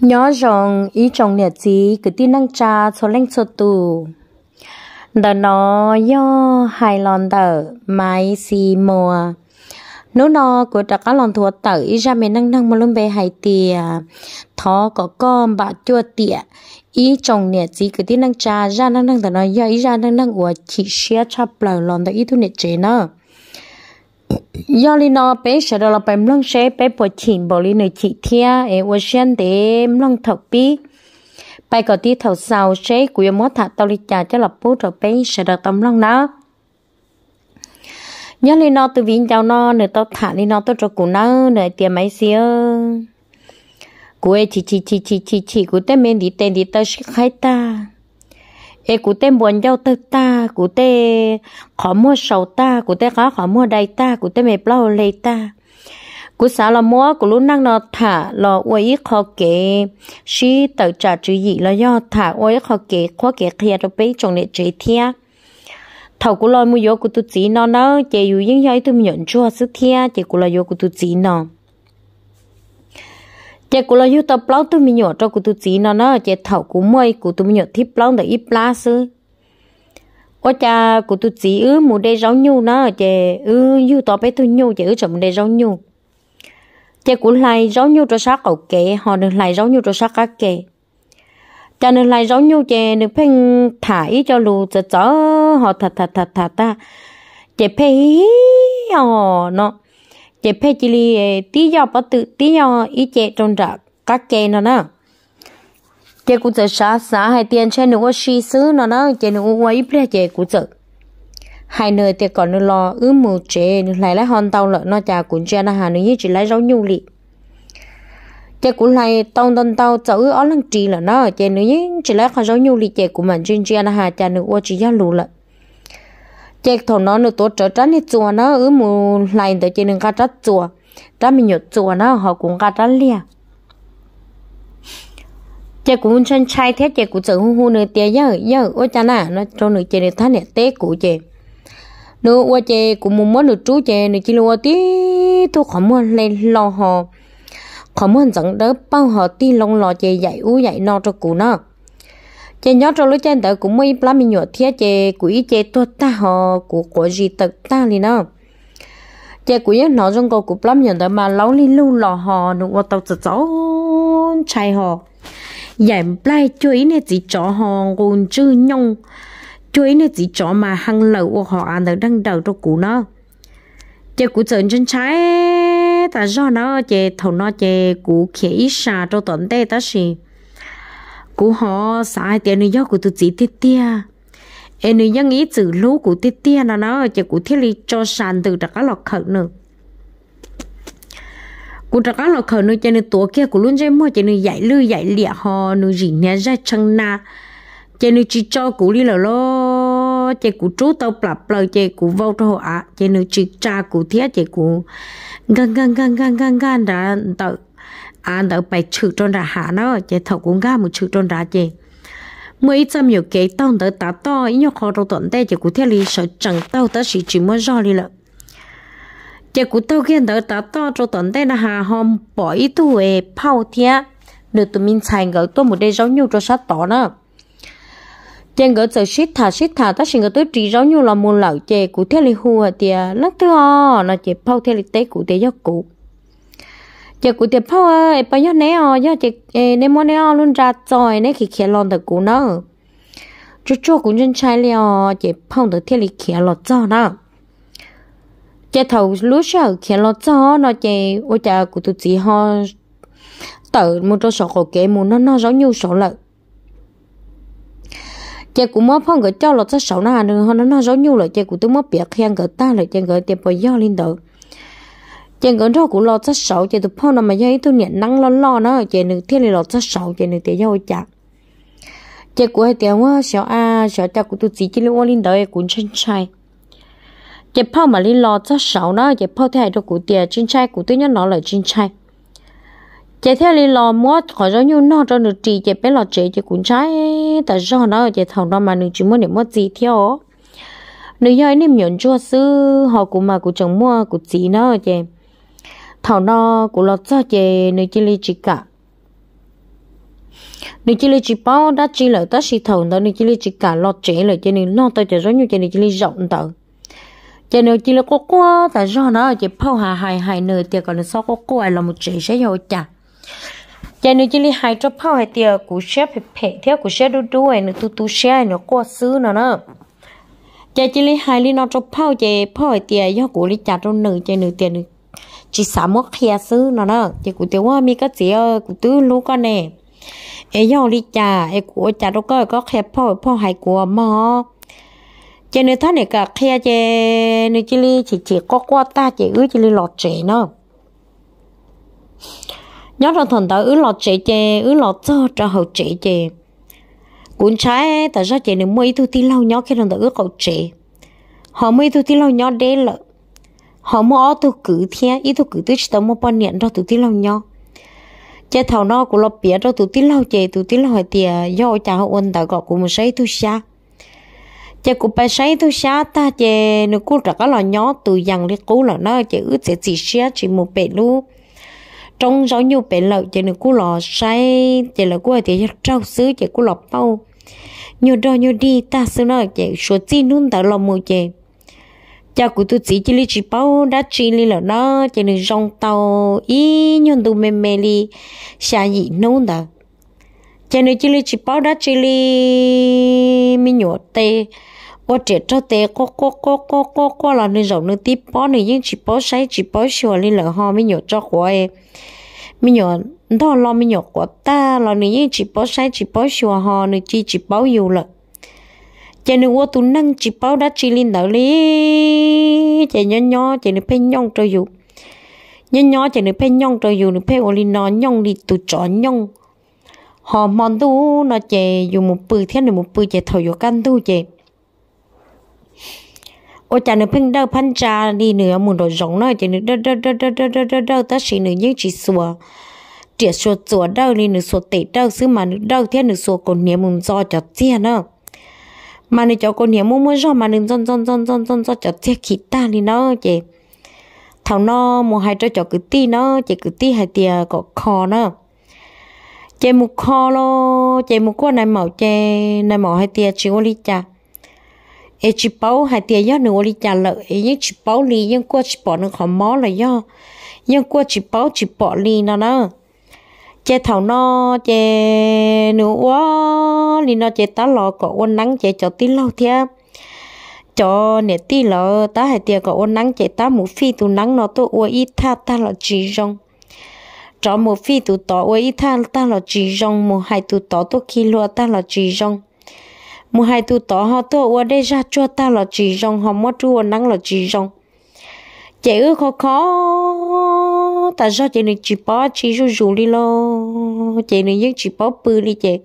nhớ rồng ý trồng nè chị cứ tin năng cha cho lên cho tù đờ nó do hai lần tờ mai si mùa nếu nó của đặc các lần thua tờ ý ra mình năng năng mà luôn về hai tìa thó có con bà chua tìa ý trồng nè chị cứ tin năng cha ra năng năng tờ nói do ý ra năng năng của chị xia chắp lời lần tờ ý thu nè chế nữa E do li no bé sẽ đó là bé mông sẽ bé bỏ chìm bỏ li nơi chị thia em ở trên để mông thọc bi bé có tí thầu sau sẽ của em mất thà tao li trả cho là bố rồi bé sẽ đó tầm mông nó nhớ li no từ vinh chào no nơi tao thả li no tao cho cụ nó nơi tiền máy xí ơ ấy chỉ chỉ chỉ chỉ chỉ chỉ, của tên mình đi tên đi tao sẽ khai ta เอกูเต้บวนเย้าเตตา กูเต้ขอมัวเสาตากูเต้ขาขอมัวใดตากูเต้ไม่เปล่าเลยตา กูสาละมัวกูรู้นั่งนอถ่ารออวยคอเก๋ชีเต่าจ่าจือหยละยอดถ่าอวยคอเกข้อเก๋เคลียร์ไปจงเนจีเทียเ่ากูลอยมุโยกูตุจีนอนเนอเจอยู่ยิ่งย้อยตุ้มหย่อนชั่วุดเทียเจกูลอยโยกูตุจีนอน chị cũng là yêu tao plau tôi mình nhỏ cho cô tu chị nó nó chị thảo cô mày cô tụi mình nhỏ thích plau để ít lá sư ô cha cô tu chị ư mù đây rau nhu nó chị ư yêu tao bé tôi nhu chị ư chồng đây rau nhu chị cũng lại rau nhu cho sát cậu kệ họ đừng lại rau nhu cho sát các kệ cha nên lại rau nhu chị đừng phanh thải cho lù cho chó họ thật thật thật thật ta chị phê họ nó chế phê chỉ li ờ, tí do bắt tự tí do ý chế trong rạ các kê nó nè chế cũng sẽ xa xa hai tiền trên nữa xí xứ nó nè chế nữa quay phê chế cũng sẽ hai nơi thì còn nữa lo ứ mù chế lại lại hòn tàu lợ nó chả cún chưa nó hà nữa chỉ lấy rau nhu lị chế cũng lại tàu tàu tàu cháu ứ ó lăng trì là nó chế nữa chỉ lấy khó rau nhu lị chế của mình chuyên chia nó hà chả nữa chỉ giá lù lợn chế thổ nó nữa tổ trở tránh thì chùa nó ở mù lại để chế đừng cá trát chùa trá mình nhột chùa nó họ cũng cá trát lia chế cũng chân trai thế chế cũng chở hu hu nữa tiền nhớ nhớ ôi cha nà nó cho nữ chế được thán nè té cụ chế nữa ôi chế cũng muốn muốn được chú chế nữa chỉ lo tí thôi không muốn lên lo họ không muốn dẫn đỡ bao họ tí lòng lo chế dạy u dạy no cho cụ nó chị nhớ rồi lúc trên đó cũng mấy plá mình nhọ thiết chị cũng ít chị ta họ của của gì tật ta liền đó chị cũng nó trong cô cũng plá mình mà lâu lên lâu lò họ nó qua tàu chở cháu chạy họ giải plai chuối này chỉ cho họ gồm chữ nhông chuối này chỉ cho mà hàng lẩu của họ ăn à, được đang đầu cho cụ nó chị cũng chân chân trái ta do nó chị thầu nó chị cũng khỉ xà cho tận tê ta xì cú họ sai tiền nữa giáo của tôi chị tiết tia em nữ nhớ nghĩ chữ lú của tiết tia là nó chỉ của thiết lý cho sàn từ đặc lọ khẩn nữa cú đặc lọ khẩn nữa cho nên tổ kia của luôn chơi mua cho nên dạy lư dạy lịa họ nữ gì nè ra chân na cho nên chỉ cho cú đi là lo chỉ cú chú tao plập plờ chỉ cú vô cho họ à cho nên chỉ cha cú thiết chỉ cú gan gan gan gan gan gan đã tự anh đỡ bài chữ trôn ra hà nó chỉ thấu cũng ga một chữ trôn ra chế mấy trăm nhiều cái tông đỡ tá to nhiều khó đâu tận đây chỉ cụ thể lý sợ chẳng tao ta chỉ chỉ mới do đi lận. Chỉ cụ tao kia đỡ tá to cho tận đây là hà hòm bỏ ý tu về phao thia nửa tụi mình xài gỡ tôi một đây giáo nhiều cho sát to nữa chàng gỡ sợ xít thả xít thả ta xin gỡ tôi trị giáo nhiều là một lẩu chỉ cụ thế li hùa tiề lắc thứ ho là chỉ phao thế li tế cụ tế giáo cụ giờ cụ tiệp phao ơi bao nhiêu nè o giờ chị nên mua nè o luôn ra rồi nè khi kia lon được cụ nữa chú chú cũng chân trai liò chị phao được thiết lý kia lọt cho nó chị thầu lúa sợ kia lọt cho nó chị ôi cha cụ tụi chị ho tự một trâu sọ cổ kế muốn nó nó giống như sọ lợn chị cũng mất phong cái cho lọt cho sọ nào nữa nó nó giống như là chị cũng tôi mất biệt khen cái ta là chị gửi tiệp bao nhiêu lên được chẳng gần đó cũng lo rất sầu chỉ tụi phong nằm mà giấy tôi nhận nắng lo lo nó chỉ nữ thiên này lo rất sầu chỉ nữ tiền giao chặt chỉ của hai tiếng á sợ a sợ cha của tôi chỉ chỉ liên quan đời cũng chân trai chỉ phong mà liên lo rất sầu nó chỉ phong theo tôi của tiền chân trai của tôi nhớ nó là chân trai chỉ theo liên lo mua khỏi rồi như nó cho nước trì chỉ bé lo trì chỉ cũng trai tại do nó chỉ thằng đó mà nữ chỉ muốn để mua gì theo nữ giới niệm nhận cho sư họ cũng mà cũng chẳng mua cũng chỉ nó chỉ thảo nó cũng lọt cho chè nơi chỉ lì chỉ cả nơi chỉ lì chỉ bao đã chỉ lợi tất sĩ thầu đó nơi chỉ lì chỉ cả lọt trẻ lợi cho nên nó tới cho giống như cho nên chỉ lì rộng tờ cho nên chỉ là có quá tại do nó chỉ bao hà hài hài nơi tiệc còn sau có qua là một trẻ sẽ giàu chả cho nên chỉ là hài cho bao hài tiệc của sẽ phải phải theo của sẽ đu đu này nữa tu tu sẽ nó quá xứ nó nữa cha chỉ lấy hài ly nó cho phao chè phao tiề do của lấy chặt trong nửa chè nửa tiền chỉ xả mất khía sư nó nó chỉ cụ tiêu mi gì chỉ cụ tư lú con nè ấy nhau đi cha ấy cụ cha đâu có có khía พ่อพ่อ hải của mò cho nên thân này cả khía cho nên chỉ li chỉ chỉ có qua ta chỉ ứ chỉ li lọt trẻ nó nhớ rằng thần ta ứ lọt trẻ chè ứ lọt cho cho hậu trẻ chè cuốn trái tại sao chị nên mới thu ti lâu nhớ khi thần ta ứ cậu trẻ họ mới thu ti lâu nhớ đế lợi họ mua ô tô cử thiên ít thu cử tới chỉ tao mua bao niệm đó tụi tí lâu nhau cha thầu nó của lo bia đó tụi tí lâu chè tụi tí lâu thì do cha họ ôn tạo gọi của một sấy thu xa cha của bà sấy thu xa ta chè nó cố trả cái lò nhỏ từ dằn đi cố là nó chè ướt sẽ chỉ xe chỉ một bể lu trong gió nhiều bể lợ chè nó cố lò sấy chè là cố thì trao xứ chè cố lọ bao nhiều đo nhiều đi ta xưa nó chè số tiền nung tạo lò mù chè cha cụ tu chỉ chỉ chỉ bao đã chỉ li là đó cho nên rong tàu ý nhân tu mềm mềm li xa gì nôn đó cho nên chỉ li chỉ bao đã chỉ li mi nhổ tê ô trẻ cho tê có có có có có có là nên rộng nữ tiếp bao nên những chỉ bao say chỉ bao sửa li là ho mi nhổ cho của em mi nhổ đó lo mi nhổ của ta là nên những chỉ bao say chỉ bao sửa ho nên chỉ chỉ bao yêu lợn chị nữ ô tụ năng chỉ bao đã chỉ lên đỡ lý chị nhỏ nhỏ chị nữ phê nhong trời dụ nhỏ nhỏ chị nữ phê nhong trời dụ nữ phê ô lên nó nhong đi tụ trọ nhong họ mòn tu nó chị dù một bự thế nữa một bự chị thổi vô căn tu chị ô chả nữ phênh đỡ phan cha đi nữa muốn đồ giống nói chị nữ đỡ đỡ đỡ đỡ đỡ đỡ đỡ đỡ ta chỉ nữ như chỉ sủa trẻ sủa sủa đỡ đi nữ sủa tệ đỡ xứ mà nữ đỡ thế nữ sủa còn niệm muốn do cho tiền nữa mà nó cho cô nhẹ mua mua cho mà nó zon zon zon zon zon zon cho chết khí ta thì nó chị thảo nó một hai cho cho cứ ti nó chị cứ ti hai tia có kho nó chị một kho lo chị một con này màu chị này màu hai tia chỉ có cha ấy chỉ bảo hai tia nhớ nữa lý cha lợi ấy những chỉ bảo lý những qua chỉ bảo nó khó mỏ là do những qua chỉ bảo chỉ bảo lý nó nó chế thầu nó chế nụ quá thì nó chế tá lò có ôn nắng chế cho tí lâu thế cho nè tí lò tá hay tiệt có ôn nắng chế tá mù phi tụ nắng nó tôi ua ít tha ta là chỉ rong cho mù phi tụ tỏ ua ít tha ta là chỉ rong mù hai tụ tỏ tôi khi lúa ta là chỉ rong mù hai tụ tỏ họ tôi ua đây ra cho ta là chỉ rong họ mất tua nắng là chỉ rong chế ư khó khó ta cho chị này chỉ bỏ chị rú rú đi lo chị này những chỉ bỏ bự đi chị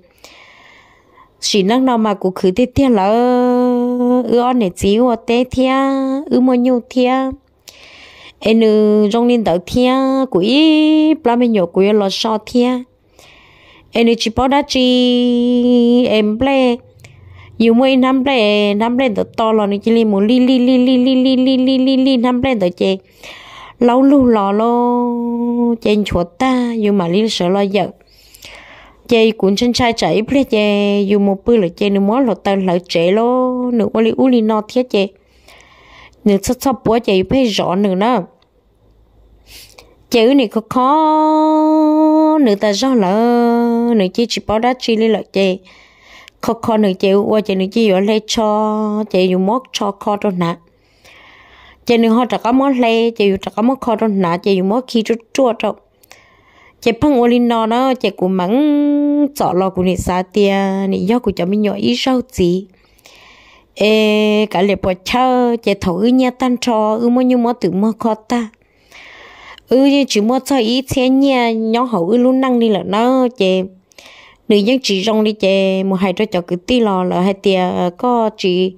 chỉ năng nào mà cũng cứ tiếp theo là ư anh này chỉ ở té thia ư mua nhiều thia anh nữ trong nên đầu thia của ý bla mình nhổ là lo so anh em chỉ bỏ đã chỉ em ple nhiều mấy năm ple năm ple đó to rồi nên chỉ li muốn li li li li li li li li li năm ple đó chị lâu lâu lò lô chen chỗ ta dù mà liên sợ lo giật chơi cũng chân trai chảy ple chơi dù một bữa là chơi nữa món lọt tao lỡ trẻ lô nữa qua li u li no thiết chơi nữa sắp sắp bữa chơi phải rõ nữa nữa chữ này khó khó nữ ta do lỡ nữ chỉ chỉ bảo đá chi lý lợi chị khó khó nữ chịu qua chị nữ chỉ ở lấy cho chị dùng mốt cho khó đâu nè chỉ nên họ trả có món lê chỉ dù trả có món kho trong nã chỉ dù món khi chút chua trong chỉ phăng ô linh nó nó chỉ cũng mắng sợ lo của nị xa tia nị do của cho mình nhỏ ít sao gì ê cả lệ bỏ chơ chỉ thấu ư nha tan cho ư mơ như mơ tự mơ kho ta ư như chỉ mơ cho ít thế nha nhỏ hậu ư luôn năng đi là nó chỉ nữ nhân chỉ rong đi chè một hai đứa cho cứ ti lo là hai tia có chỉ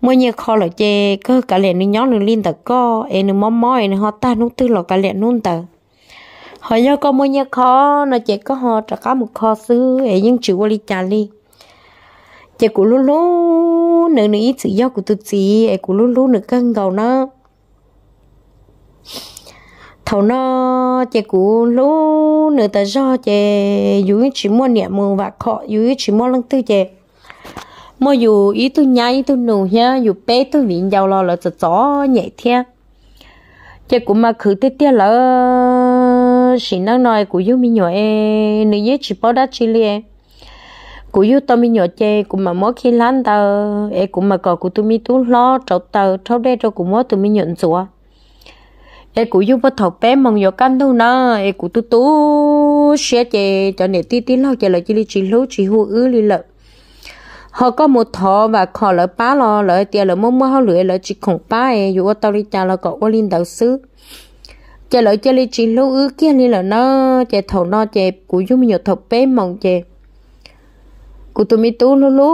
mua nhiều kho là chê cơ cả lệ nó nhóm nó liên tờ co em nó mò mò em họ ta nó tư lọ cả lệ nó tờ họ do có mua nhiều kho nó chê có họ trả cá một kho xứ em nhưng chữ qua đi trả đi chê của lú lú nữa nữa ít sự do của tụi chị em của lú lú nữa cân đầu nó thầu nó chè cũ lú nửa tờ do chè dưới chỉ mua niệm mua và khọ dưới chỉ mua lăng tư chè mà dù ý tôi nhảy tôi nụ nhá dù bé tôi viện giàu lo là cho chó nhẹ theo chắc cũng mà khử tết tiếc là xin năng nói của yêu mi nhỏ e nữ yết chỉ bảo đã chỉ liền e. của yêu tao mi nhỏ chê cũng mà mỗi khi lăn tao e cũng mà có của tôi mi tú lo trâu tao trâu đây trâu cũng mỗi tôi mi nhận chùa e của yêu bắt thầu bé mong nhỏ căn đâu nè e của tôi tú xe chê cho nè tí tí lo chê là chỉ li chỉ lú chỉ hú ứ li lợi họ có một thọ và khó lỡ bá lo lỡ tiền lỡ mua mua họ lưỡi lỡ chỉ khủng bá ấy dù ở tàu đi cha lỡ có ô linh đạo sư chả lỡ chả li chỉ lâu ư kia li lỡ nó chả thầu nó chả cụ giúp nhiều thầu bé mong chả cụ tôi mi tú lú lú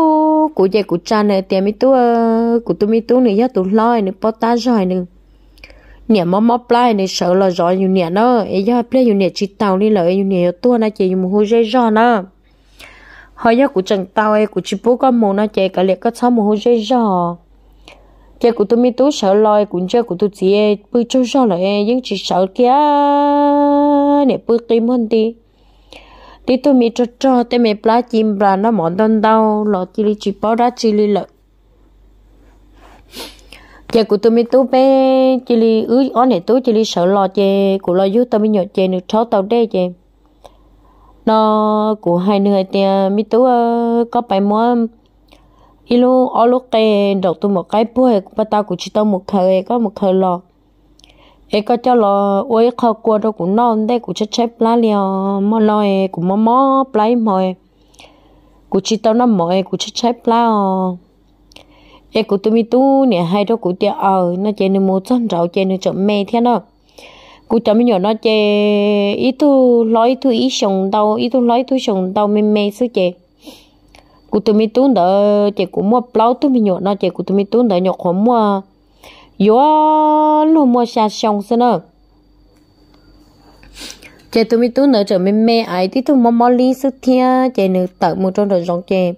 cụ chả cụ cha này tiền mi tú ờ, cụ tôi mi tú này giờ tụi loi này bót ta rồi nữa nè mò mò plai này sợ là rõ nhiều nè nó ấy giờ play nhiều nè chỉ tàu đi lỡ nhiều nè tua nó chả nhiều hồ dây rõ nó hồi nhớ của trần tao ấy của chị bố con mồ nó chạy cả liệt có sáu mồ hôi dây giò chị của tôi mi tú sợ loi cũng chơi của tôi chị ấy bơi trâu giò lại ấy nhưng chị sợ kia nè bơi kim hơn đi tí tôi mi cho cho té mẹ plá chim bà nó mòn đơn đau lọ chị li chị bó đá chị li lợi chị của tôi mi tú bé chị li ứ ó nè tú chị li sợ lo chè của lo giúp tôi mi nhọ chè được cháu tao đê chè nó của hai nơi thì mi tú ờ, có phải mua ilu alo lúc đọc đầu tôi một cái bữa bắt tao cũng chỉ tao một thời e có một thời lo, ấy e có cho lo, ôi e khó qua đâu cũng non đây cũng chết chết lá liò mà lọ cũng mò mò play mồi cũng chỉ tao nó mồi cũng chết chết lá ấy ờ. cũng tôi mi tú nè hai đâu cũng tiệt ờ nó chơi nó mua chân rau chơi nó chọn mè thế nào cú chấm nhỏ nó chê ít thu lối thu ít sống đâu ít thu lối thu sống đâu mềm mê sức chê cú tụi mi tuấn đỡ chê cú mua plau tụi mình nhỏ nó chê cú tụi mi tuấn đỡ nhỏ khó mua yo luôn mua xa sống xin ơ chê tụi mi tuấn đỡ chở mềm mê ấy tí thu mua mua lý sức thia chê nữ tợ mua trong rồi rong chê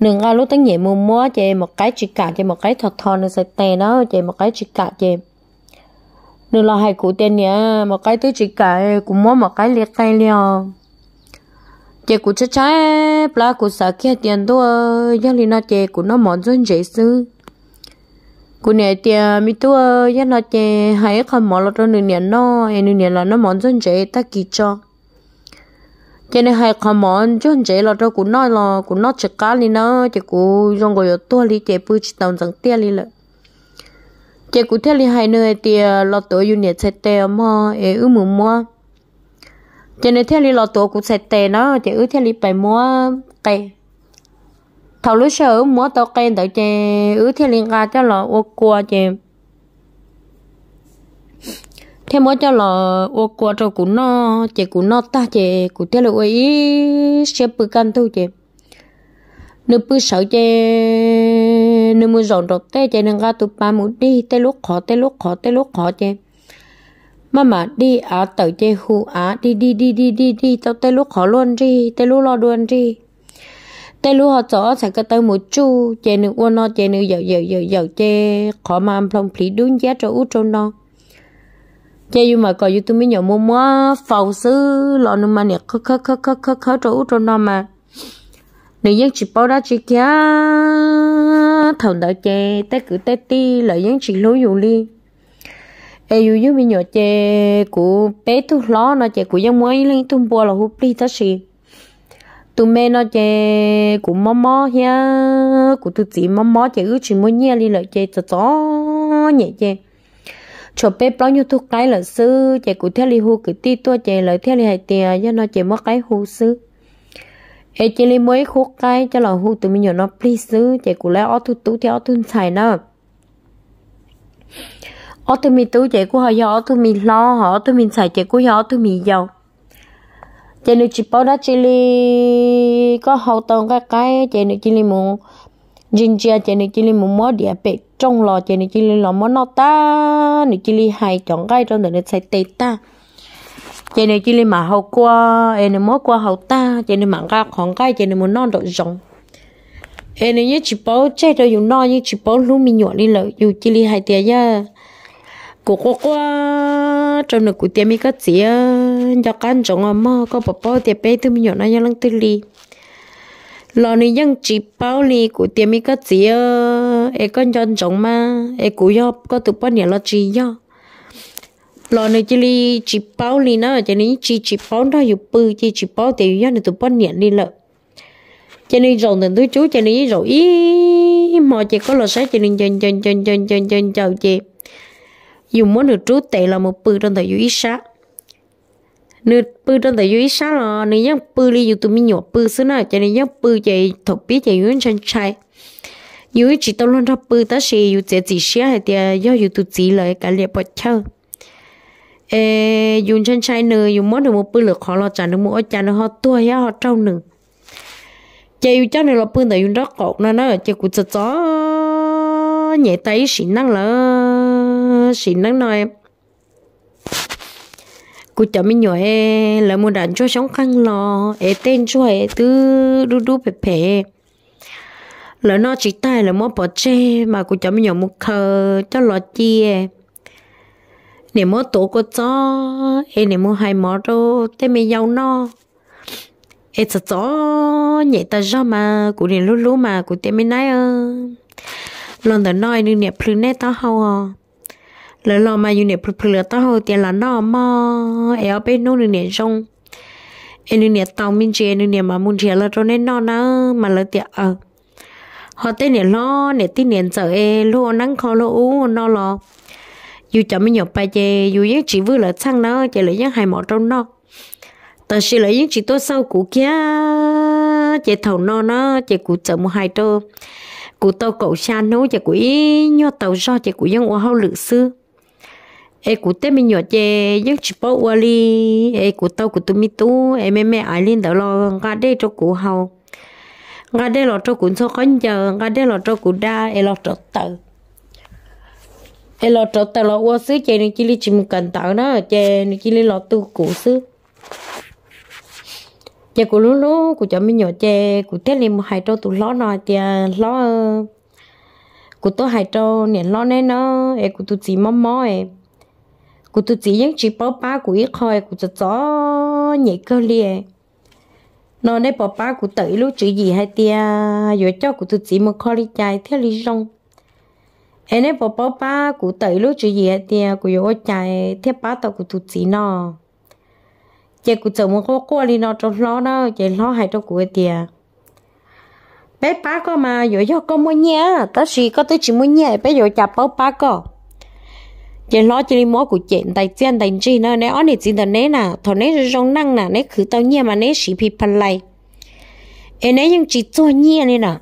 nương ao lúc tăng nhẹ mua mua chê một cái chỉ cả chê một cái thọt thò nữa sẽ tè nó chê một cái chỉ cả chê nếu là hai cụ tên nhá một cái thứ chỉ cái cũng muốn một cái liệt cây liò chị cụ chắc chắn là cụ sợ kia tiền đó do lý nó chị cụ nó mòn dân dễ sư cụ này tiền mi tua do nó chị hãy không mòn lót nửa 年 nó nhà nó nhà là nó mòn dân dễ ta kỳ cho cho này hai không mòn dân dễ lọt cụ nói là cụ nó chắc cá lý nó chị cụ dùng gọi tua lý chị bự chỉ tàu rằng tiền lý lợi chị cụ thể là hai nơi thì ờ, lọ tổ yêu nhiệt sẽ tè mà ế ư mù mua chị nơi thế là lọ tổ cụ sẽ tè nó chị ư thế là bài mua cây thầu lúc sau mua tàu cây đợi chị ư thế là ra cho lọ ô qua chị thế mua cho lọ ô qua cho cụ nó chị cụ nó ta chị cụ thể là ô xếp bự căn thôi chị nếu bữa sáu chê nếu muốn rộng rộng tê chê nên ra tụ ba mũ đi tê lúc khó tê lúc khó tê lúc khó chê mama đi à tàu chê hù à đi đi đi đi đi đi tao tê lúc khó luôn đi tê lúc lo luôn đi tê lúc họ chó sẽ cái tê một chu chê nữ uo nó chê nữ dầu dầu dầu dầu chê khó mà ăn phong phí đúng giá cho út trôn nó chê dù mà có dù mới nhỏ mua mua phầu sư lo nó mà nè khớ khớ khớ khớ khớ khớ cho út trôn nó mà nếu như chỉ bao đó chỉ kia thầu đỡ chè té cứ té ti lợi những chỉ lối dùng đi e dù như mình nhỏ chè của bé thu ló nó chè của dân mới lên tung bùa là hụp đi tất gì tụi mẹ nó chè của mò mò nha của tụi chị mò mò chè ước chỉ muốn nhia đi lợi chè cho gió nhẹ chè cho bé bao nhiêu thuốc cái là sư chè của theo li hù cứ ti tua chè lợi theo li hai tiền do nó chè mất cái hù sư hệ chỉ lấy mấy khúc cái cho là hu tụi mình nhỏ nó please xứ chạy cụ lấy ó thu tú thì thu xài nó ó tụi mình tú chạy của họ do ó tụi mình lo họ tụi mình xài chạy của họ tụi mình giàu chạy được chỉ bao đã chỉ lấy có hậu tông các cái chạy được chỉ lấy muốn jin chia chạy nữ chỉ lấy muốn mót địa bể trong lò chạy được chỉ lấy lò mót nó ta nữ chỉ lấy hai chọn cái trong đời nữ xài tê ta chị này chị lên mà hậu qua em này mới qua hậu ta chị này mảng ca khoảng cái chị này muốn non được giống, em này như chỉ bảo chơi rồi dùng non như chỉ bảo lúc mình nhọn đi lợi dù chị li hai tiền nhá cô cô qua trong nước của tiền mi có gì à, cho căn trồng mà có bảo bảo tiền bé từ mình nhọn nó nhá lăng tư này vẫn chỉ bảo li của tiền mi có gì à, em con chọn trồng mà em cũng do có tụi bao nhiêu lo chỉ do lo này chỉ li chỉ bao li nó cho nên chỉ chỉ bao đó dùng bự chỉ chỉ bao thì do này tụi bao nhện đi lợ cho nên rồi thì tôi chú cho nên rồi ý mà chỉ có lo sáng cho nên chân chân chân chân chân chân chào chị dùng muốn được chú tệ là một bự trong thời dù ít sáng nửa bự trong thời dưới sáng là nửa giang bự li dùng tụi mình nhỏ bự xứ nào cho nên giang bự chạy thuộc biết chạy dưới chân trai dưới chỉ tao luôn ra bự ta xì dùng chạy chỉ sáng hay thì do dù tụi chỉ lời cả liệp bọt chơi ê chân chai nữa dùng món được một bữa lượt họ lo chả được một chả nó họ tua ya họ trâu nữa chạy yêu cháu này là bữa này dùng rất cột nó nó chạy cũng chật chó nhẹ tay xịn năng là xịn năng nói cú chợ nhỏ e là mua đàn cho sống khăn lò e tên cho e tư đu đu pè pè là nó chỉ tay là mua bỏ che mà cú chợ nhỏ một khờ cho lò chi e nếu mua tổ có cho em nếu mua hai mỏ đâu thế mới giàu no em sợ cho nhẹ ta ra mà cụ nè lú lú mà cụ thế mày nói ơ lần đó nói nè nè phứ nè tao hao à lần lo mà nè phứ phứ tao hao tiền là nó mà em ở bên nô nè trong em nè tao mình chế em nè mà muốn chơi là cho nên nó nó mà lỡ tiền ờ họ tên nè lo nè tin nè sợ em luôn nắng khó lo ú nó lo dù chậm mình nhập bài chè dù những chị vừa là sang nó chè lấy những hai mỏ trong nó tớ sẽ lấy những chị tôi sau cũ kia chè thầu nó nó chè cũ chậm một hai trâu cũ tàu cậu xa nó chè cũ ý nho tàu do chè cũ những ô hao lự sư ê cũ tết mình nhọt chè những chị bỏ ua li ê cũ tàu cũ tụi mi tú ê mẹ mẹ ai lên tàu lo ngã đây cho cũ hao ngã đây lo cho cũ cho con giờ ngã đây lo cho cũ đa ê lo cho tàu e lo trọ tờ lo qua xứ chè này chỉ li chỉ một cần tạo nó chè này chỉ li lo tu cũ xứ chè cũ lú lú cũ cho mình nhỏ chè cũ thế này một hai trâu tụ lo nọ chè lo cũ tôi hai trâu nè lo nè nó e cũ tụ chỉ mò mò e cũ tụ chỉ những chỉ bao ba cũ ít khơi cũ cho chó nhảy cơ liền nó đây bỏ ba cũ tự lúc chữ gì hay tia rồi cho cũ tụ chỉ một khơi đi chạy thế li rong anh ấy bảo bảo ba cụ tự lúc chủ gì thì cụ yêu chạy theo ba tàu cụ tụt gì nó chạy cụ chồng một cô cô đi nó trong lo đó chạy lo hai trong cụ thì bé ba có mà rồi cho con mua nhà ta chỉ có tới chỉ mua nhà bé rồi cha bảo ba có chạy lo chỉ đi mua cụ chuyện tay chân tay chi nó nè anh ấy chỉ tao nè nè thằng nè rong năng nè nè cứ tao nhà mà nè chỉ bị phân lại anh ấy nhưng chỉ cho nhà nè nè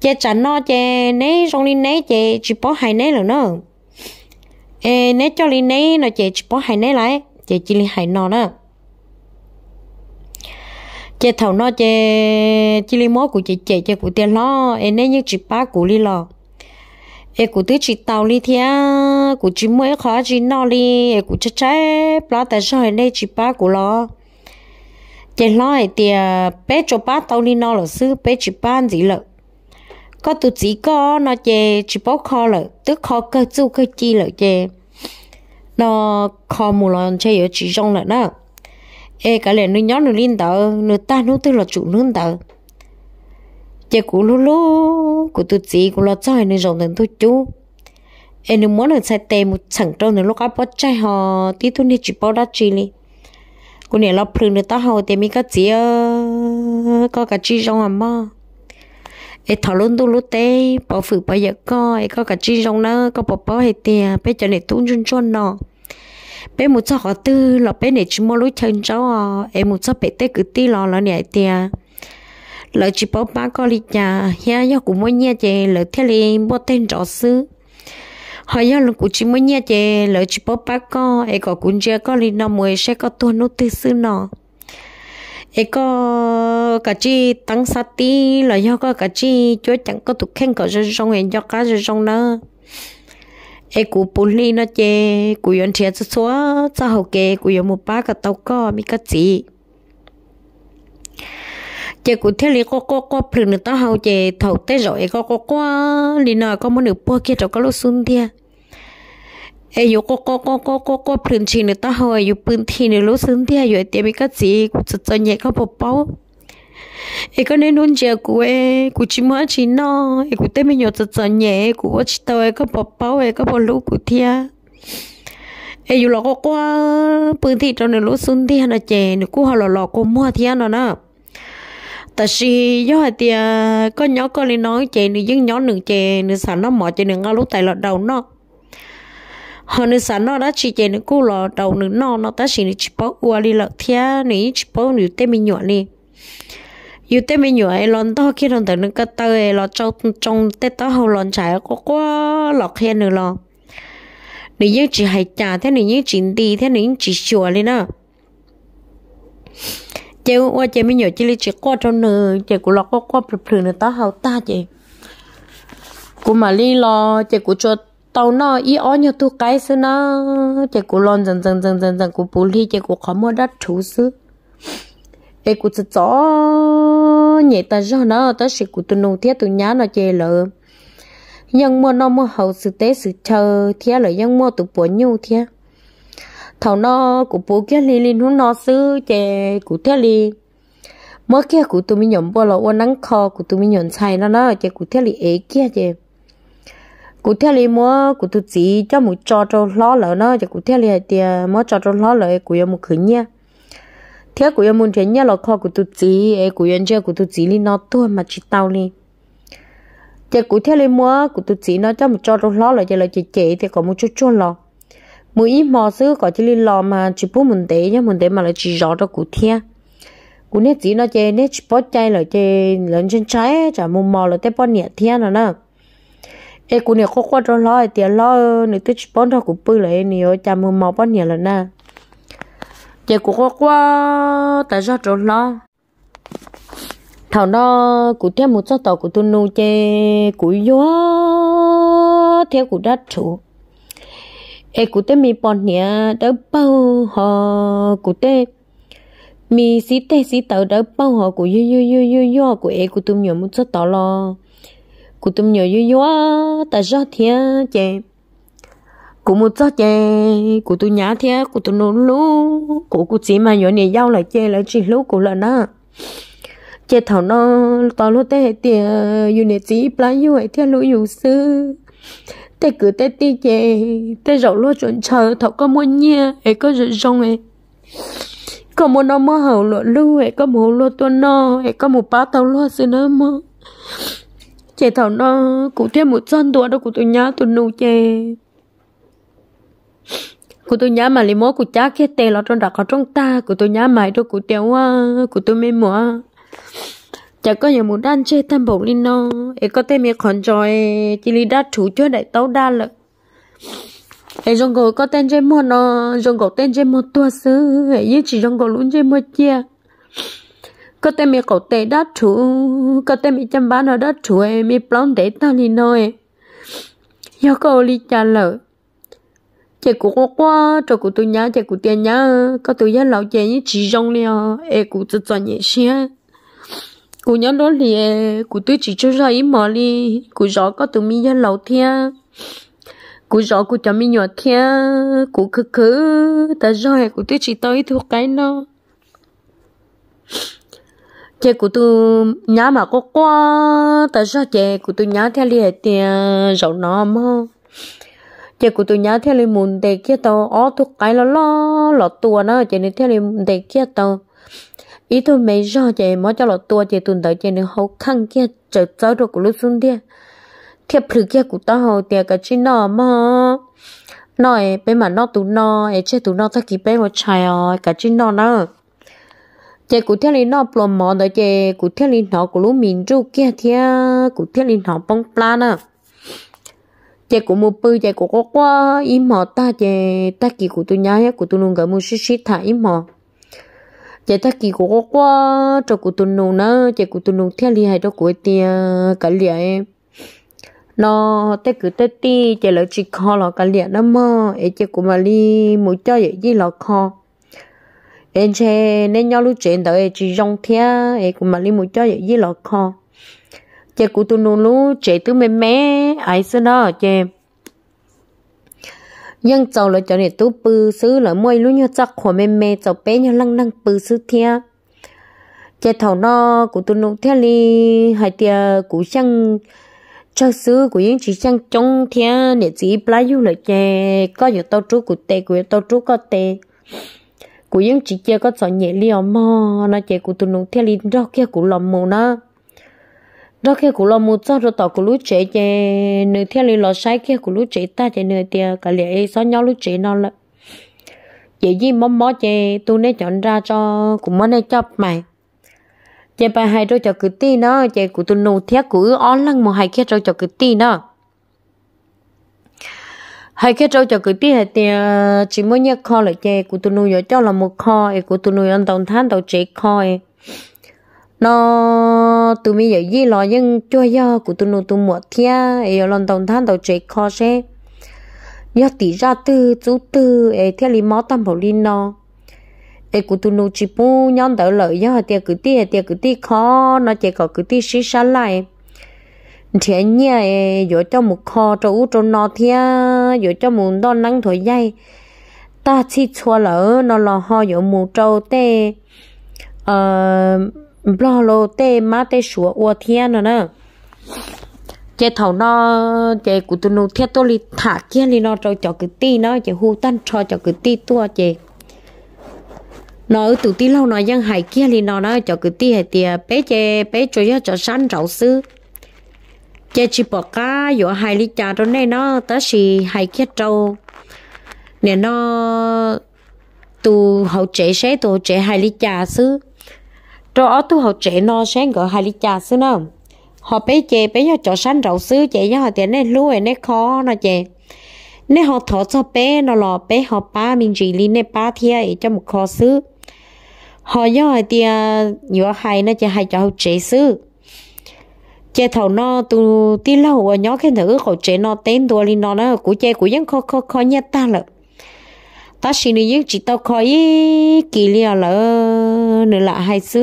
chế chán nó chế nấy trong đi nấy chế chỉ bỏ hai nấy rồi nó ê nấy cho đi nấy nó chế chỉ bỏ hai nấy lại chế chỉ đi hai nó nữa chế thầu nó chế chỉ đi mốt của chế chế chế của tiền lo ê nấy như chỉ ba của đi lo ê của tứ chỉ tàu đi thia của chỉ mới khó chỉ nó đi ê của chết chết bỏ tại sao hai nấy chỉ ba của lo chế lo tiền bé cho ba tàu đi nó là sư bé chỉ ba gì lợ có tụt chỉ có nó chè chỉ bó kho lợ tức kho cơ chu cơ chi lợ chè nó kho mù lon chơi ở chỉ trong lợ đó ê cả lẽ nó nhón nó lên tờ nó ta nuôi tức là chủ nương tờ chè cú lú lú của tụt chỉ cú lo chơi nuôi rộng đến thôi chú ê nó muốn được sai tè một chẳng trâu nó lúc áp bắt chơi họ tí tu nên chỉ bó đã chi li cú nè lo phơi nuôi ta hầu tè mi cá chỉ có cả chi trong hàm mà ai thảo luôn tu lú té, bỏ phử bỏ giờ coi, ai có cả chi trong nữa có bỏ bỏ hết tiền bé cho này tuôn chun chun nọ bé một cho họ tư là bé này chỉ mua lú chân cháu à em một cho bé té cứ ti lò là này tiền lỡ chỉ bỏ ba con đi nhà nhà nhà cũng mua nhà chơi, lỡ thế li mua tên trọ sư họ nhà lỡ cũng chỉ mua nhà chơi, lỡ chỉ bỏ ba con ai có cũng chưa có li năm mới sẽ có tuôn nốt tư sư nọ e có cả chi tăng sát ti là do có cả chi chúa chẳng có thuộc khen cỡ cho sông hẹn cho cá cho sông nữa e cú bún ly nó che cú yon chia cho số cho hậu kê cú yon một ba cả tàu có mi cả gì chê cú thế lý có có có phừng nữa tao hậu chê thầu tê rồi có có có lý nào có muốn được bơ kia cho có lúc xuân thiệt ai yo cô cô cô cô cô cô phun chi nữa ta hồi yo phun thi nữa lúc sinh thi yo tiệm cái gì cũng rất rất nhẹ các bộ bao ai có nên nôn chè của ai của chỉ mua chỉ no ai của tên mình yo rất rất nhẹ của chỉ tao ai các bộ ai các bộ lúc của thi ai yo lo cô phun thi trong nữa lúc sinh thi nó chè nữa cô họ lo lo cô mua thi à, nó nè ta si do hai à, có nhỏ con đi nói chè nữa dưng nhỏ nữa chè nữa sản nó mỏ chè nữa ngay lúc tài lọt đầu nó họ nữ sản nó đã chỉ chạy nữ cô lò đầu nữ nọ nó ta chỉ nữ chỉ bảo ua đi lợ thia nữ chỉ bao nữ tê mình nhọn đi yêu tê mình nhọn lon to khi lon tới nữ cái tơi lo trong trong tê to hậu lon trái có quá lọ khen nữ lo nữ như chỉ hay trả thế nữ như chỉ đi thế nữ chỉ chùa lên nữa chị qua chị mới nhớ chị lấy chị qua cho nửa chị cũng lọ qua qua phật phật nửa ta hậu ta chị cô mà đi lo chị cũng cho tàu nó ý ó nhiều tu cái xứ nó chạy cụ lon dần dần dần dần dần cụ bù li chạy cụ khó mua đất chủ xứ ấy cụ chỉ chó nhẹ ta cho nó ta sẽ cụ tu nô thiết tu nhá nó chạy lợ nhưng mua nó mua hậu sự tế sự chờ thiết là nhưng mua tu bùa nhu thiết thầu nó cụ bù kia li li nó nó xứ chạy cụ thiết li mỗi kia cụ tu mi nhổm bò lỡ uốn nắng kho cụ tu mi nhổm chai nó nó chạy cụ thiết li ấy kia chạy cụ theo li mua cụ tu chỉ cho một cho cho lo lỡ nó cho cụ theo li thì à, mua cho cho lo lỡ cụ yêu một khứ nha thế cụ yêu muốn chuyện nha là kho cụ tu chỉ à, cụ yên chơi cụ tu chỉ li nó tu mà chỉ tao li giờ cụ theo li mua cụ tu chỉ nó cho một cho cho lo lỡ cho là chỉ chị thì có một chút chút lo mỗi ít mò xứ có chỉ li lo mà chỉ bố mình để nhá mình để mà là chỉ rõ cho cụ theo cụ nét chỉ nó chơi nét chỉ bớt chơi là chơi lớn chân trái chả mua mò là tới bớt nhẹ theo nữa nè ê cô nè khó quá cho lo tiền lo nè tôi chỉ bón thôi cũng bự lại nè ở cha mua màu bón nhà là na chị cô khó quá tại sao cho lo thảo nó cụ theo một số tàu của tôi nuôi chê cụ gió theo cụ đất chủ ê cụ tê mi bón nhà đỡ bao họ cụ tê mi xí tê xí tàu đỡ bao họ cụ yo yo yo yo yo cụ ê cụ tôi nhiều một số tàu lo cụ tụm nhỏ yếu yếu ta gió thiên chè cụ một gió chè cụ tụm nhá thiên cụ tụm nô lú cụ cụ chỉ mà nhỏ này giao lại chè lại chỉ lú cụ là na chè thảo nó to lú tê tiề yếu này chỉ plá yếu ấy thiên lú yếu sư tê cứ tê tê chè tê rậu lú chuẩn chờ thảo có muốn nhia ấy có rực rong ấy có một nó mơ hầu lộ lưu ấy có một lô tuôn no ấy có một bá tàu lô sư nó mơ chế thảo nó cụ thêm một chân đùa đó của tôi nhá tôi nụ chè cụ tôi nhá mà lấy mối cụ cha kia tè lọt trong đặc ở trong ta cụ tôi nhá mày đó của tiêu cụ tôi mê mùa chả có nhiều một đan chê tam bổng linh nó ấy có thêm mẹ con tròi chỉ lý đa chủ cho đại tấu đa lợi ấy trong cổ có tên chê mua nó trong cổ tên chê mua tua sứ ấy chỉ trong cổ luôn chê mua chia có tên mi cậu tê đã chủ có tên mi chăm bán ở đã chủ em mi plong để ta li nói yo cậu li trả lời chạy cụ quá quá cho cụ tôi nhá chạy cụ tiền nhá có tôi nhá lão chị như chỉ rong liao e à. cụ tự chọn nhẹ xe cụ nhớ đó thì à. cụ tôi chỉ cho ra ý mò đi cụ rõ có tôi mi nhá lão thea cụ rõ cụ cho mi nhỏ thea cụ cứ cứ ta rồi cụ tôi chỉ tới thuộc cái nó chị của tu nhá mà có quá tại sao chị của tu nhá theo liền tiền giàu nó mơ chị của tu nhá theo liền muốn để kia tàu ó tu cái lo lo lọ tua nó chị nên theo liền để kia tàu ý tôi mấy do chị mới cho lọ tua chị tuần tới chị nên hậu khăn kia chờ tới được của lúc xuống đi thiệp thử kia của tao hậu tiền cái chuyện nó mơ nói bên mà nó tụ nó ấy chơi tụ nó ta kịp bên một chài ờ, cả chuyện nó nữa chị cụ thiết lý nó plom mò đó chị cụ thiết lý nó của lũ mình chú kia thia cụ thiết lý nó bông plan à chị cụ mua bự chị cụ có qua im mò ta chị ta kỳ cụ tôi nhá cụ tôi luôn gọi mua xí xí thả im mò chị ta kỳ cụ có qua cho cụ tôi nung nữa chị cụ tôi nung thiết lý hay cho cụ tia cả liền nó tới cứ tới ti chị lại chỉ kho lọ cả liền đó mà ấy chị cụ mà đi mua cho vậy chỉ lọ kho em che nên nhau lúc chuyện tới chỉ rong thia em cũng mà đi một cho vậy với kho chị cũng tu nô lú chị tứ mẹ mẹ ai xưa đó chị nhưng cháu lại cho nên tu bự xứ là môi lú nhau chắc của mẹ mẹ cháu bé nhau lăng lăng bự xứ thia chị thầu nó cũng tu nô thia li hai tia cũng chẳng cho xứ của những chỉ chẳng trong thia để chỉ plai du lại chị có nhiều tao trú của tê của tao trú có tê cụ yên chỉ chơi có chọn nhẹ liều mò nó chơi cụ tụi nó theo lý đó kia cụ lòng mù nó đó kia cụ lòng mù cho rồi tỏ cụ lú chế chơi nửa theo lý lò sai kia cụ lú chế ta chơi nửa tia cả lẽ so nhau lú chế nó lại, vậy gì mắm mó chơi tụi nó chọn ra cho cụ mó này chấp mày chơi bài hai rồi cho cứ ti nó chơi cụ tụi nó theo cụ ó lăng một hai kia rồi cho cứ ti nó hay cái trâu cho cứ tí hay tiền chỉ mới nhớ kho lại chơi của tôi nuôi cho là một kho ấy của tôi nuôi ăn tổng than đầu chế kho ấy nó tụi mi giờ gì lo nhưng cho do của tôi nuôi tôi mua thia ấy lần tổng than đầu chế kho xe nhớ tỷ ra tư chú tư ấy theo lý máu tam bảo linh nó ấy của tôi nuôi chỉ bu nhon đỡ lợi nhớ hay tiền cứ tí hay tiền cứ tí kho nó chỉ có cứ tí xí xá lại thế nhà giờ cho một kho cho u cho nó thế giờ cho một đo nắng thổi dây ta chỉ cho lỡ nó lo ho giờ mù trâu tê ờ lo lo tê má tê sủa ua thế nữa nè chế thầu nó chế của tụi nó thiết tôi thả kia li nó cho cho cái ti nó chế hù tan cho cho cái ti tua chế nó ở tụi ti lâu nó dân hải kia li nó nó cho cái ti hay tiề bé chế bé cho cho săn rau xứ chế chỉ bỏ cá vô hai lý trà, đó này nó ta chỉ hai kia trâu nên nó tu hậu chế sẽ tu chế hai lý trà xứ cho tu hậu chế nó sẽ gọi hai lý trà xứ nó họ bé chế bé nhau cho sanh rậu xứ chế nhau họ tiền này lúa này khó nó chế nên họ thọ cho bé nó lò bé họ ba mình chỉ lý này ba thia ấy cho một khó xứ họ nhau họ tiền nhiều hai nó chế hai cho hậu chế xứ chế thầu nó tu tí lâu và nhó cái thử khẩu chế nó tên tua lên nó nó của chế của dân khó khó khó nhất ta lợ ta xin đi những chỉ tao khó ý kỳ lia lợ nữa là hai xứ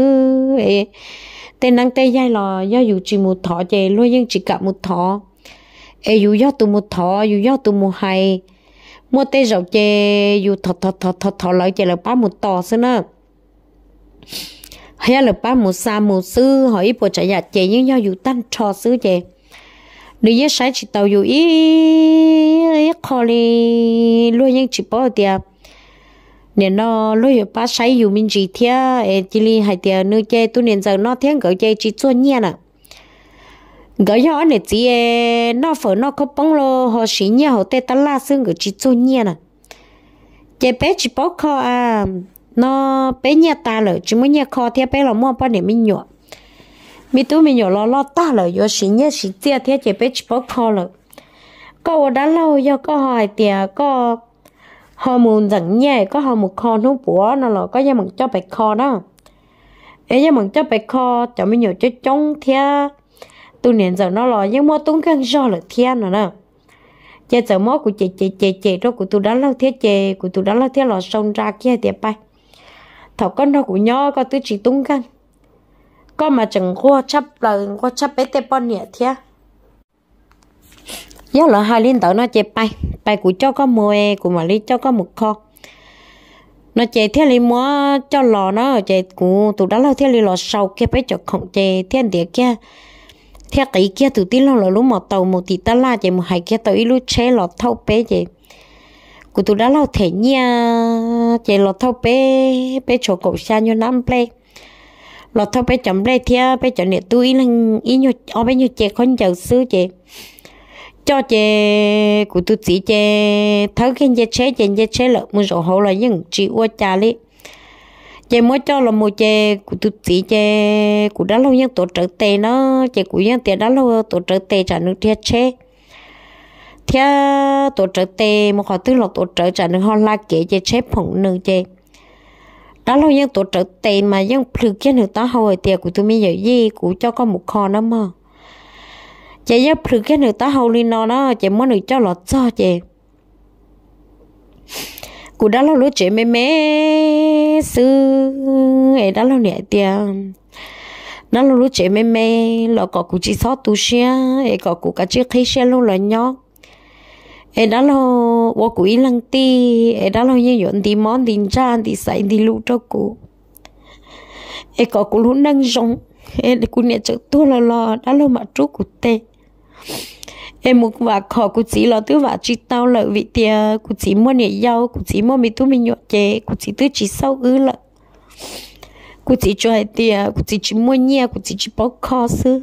tên năng tê dai lò do dù chỉ một thọ chế luôn nhưng chỉ cả một thọ e dù do tụ một thọ dù do tụ một hai mua tê rậu chế dù thọ thọ thọ thọ thọ lợi chế là ba một tò xứ nữa hay là ba một sa một sư hỏi bộ trả giá chế nhưng nhau dù tan trò sư chế nếu như sai chỉ tàu dù ý khó đi luôn những chỉ bỏ tiệp nên nó lúc giờ ba sai dù mình chỉ thia e chỉ li hai tia nữ chơi tu nên giờ nó thiên gỡ chơi chỉ chua nhẹ nè gỡ nhỏ này chỉ e nó phở nó có bóng lô họ xí nhẹ họ tê ta la xương gỡ chỉ cho nhẹ nè chơi bé chỉ bỏ khó à nó bé nhà ta lỡ chứ mới nhà kho thì bé là mua bao nhiêu mình nhọ mi tu mi nhọ lo lo ta lỡ yo xí nhà xí tia thì chỉ bé chỉ bao kho lỡ có đó lâu do có hỏi tia có họ muốn dẫn nhà có họ muốn kho nó búa nó là có nhà mừng cho bé kho đó ấy nhà mừng cho bé kho cho mi nhọ cho trông thia tu niệm giờ nó lo nhưng mà tung khăn do lỡ thia nữa nè chị giờ mốt của chị chị chị chị đó của tôi đã lâu thế chị của tôi đã lâu thế là sông ra kia tiệp bay thảo con đâu của nhau con tư chỉ tung gan con mà chẳng qua chấp là qua chấp bé tê bon nhẹ thế giờ là hai liên tử nó chép bay bay của cho có mua của mà lý cho có một kho nó chạy thế lý mua cho lò nó chạy của tụ đã lâu thế lý lò sau kia bé cho không chạy thế địa kia theo cái kia tụ tí lo là lúc một tàu một tí ta la chạy một hai kia tàu ít lúc chế lò thâu bé chạy cụ tôi đã lo thế nha chỉ lo thâu bé bé chỗ cậu xa nhau năm ple lo thâu bé chấm ple thia bé chọn nè tôi lăng ý nhau ở bé nhau chè con giàu sư chè cho chè cụ tôi chỉ chè thâu khen chè chế chè chè chế lợ mua rổ hậu là những chị ua cha lý chè mới cho là mua chè cụ tôi chỉ chè cụ đã lâu những tổ trợ tề nó chè cụ những tiền đã lâu tổ trợ tề trả nước thia chè thế tổ trợ tê một họ tư lộc tổ trợ trả nên họ la kể cho chế phụng nữ chế đó là những tổ trợ tê mà những phụ kiến được ta hầu tiệc của tôi mới giờ gì của cho con một kho nó mà chế những phụ kiến được ta hầu lên nó nó chế muốn được cho lọt cho chế của đó là lối chế mê mê sư ấy đó là nhẹ tiền nó là lối chế mê mê là có cụ chỉ sót tu xe ấy có cụ cả chiếc khí xe luôn là nhau e đó lo wo cú lăng ti e đó lo như yon đi món đi cha đi sai đi lu cho cú e có cú lu năng rong để cú nhận chữ tu là lo đó lo mà chú cú tê em một và khó cú chỉ lo thứ và chỉ tao lợi vị tia cú chỉ mua nè dâu cú chỉ mua mi tu mình nhọt chế cú chỉ thứ chỉ sau ư lợi cú chỉ cho hai tia cú chỉ chỉ mua nhia cú chỉ chỉ bỏ khó sư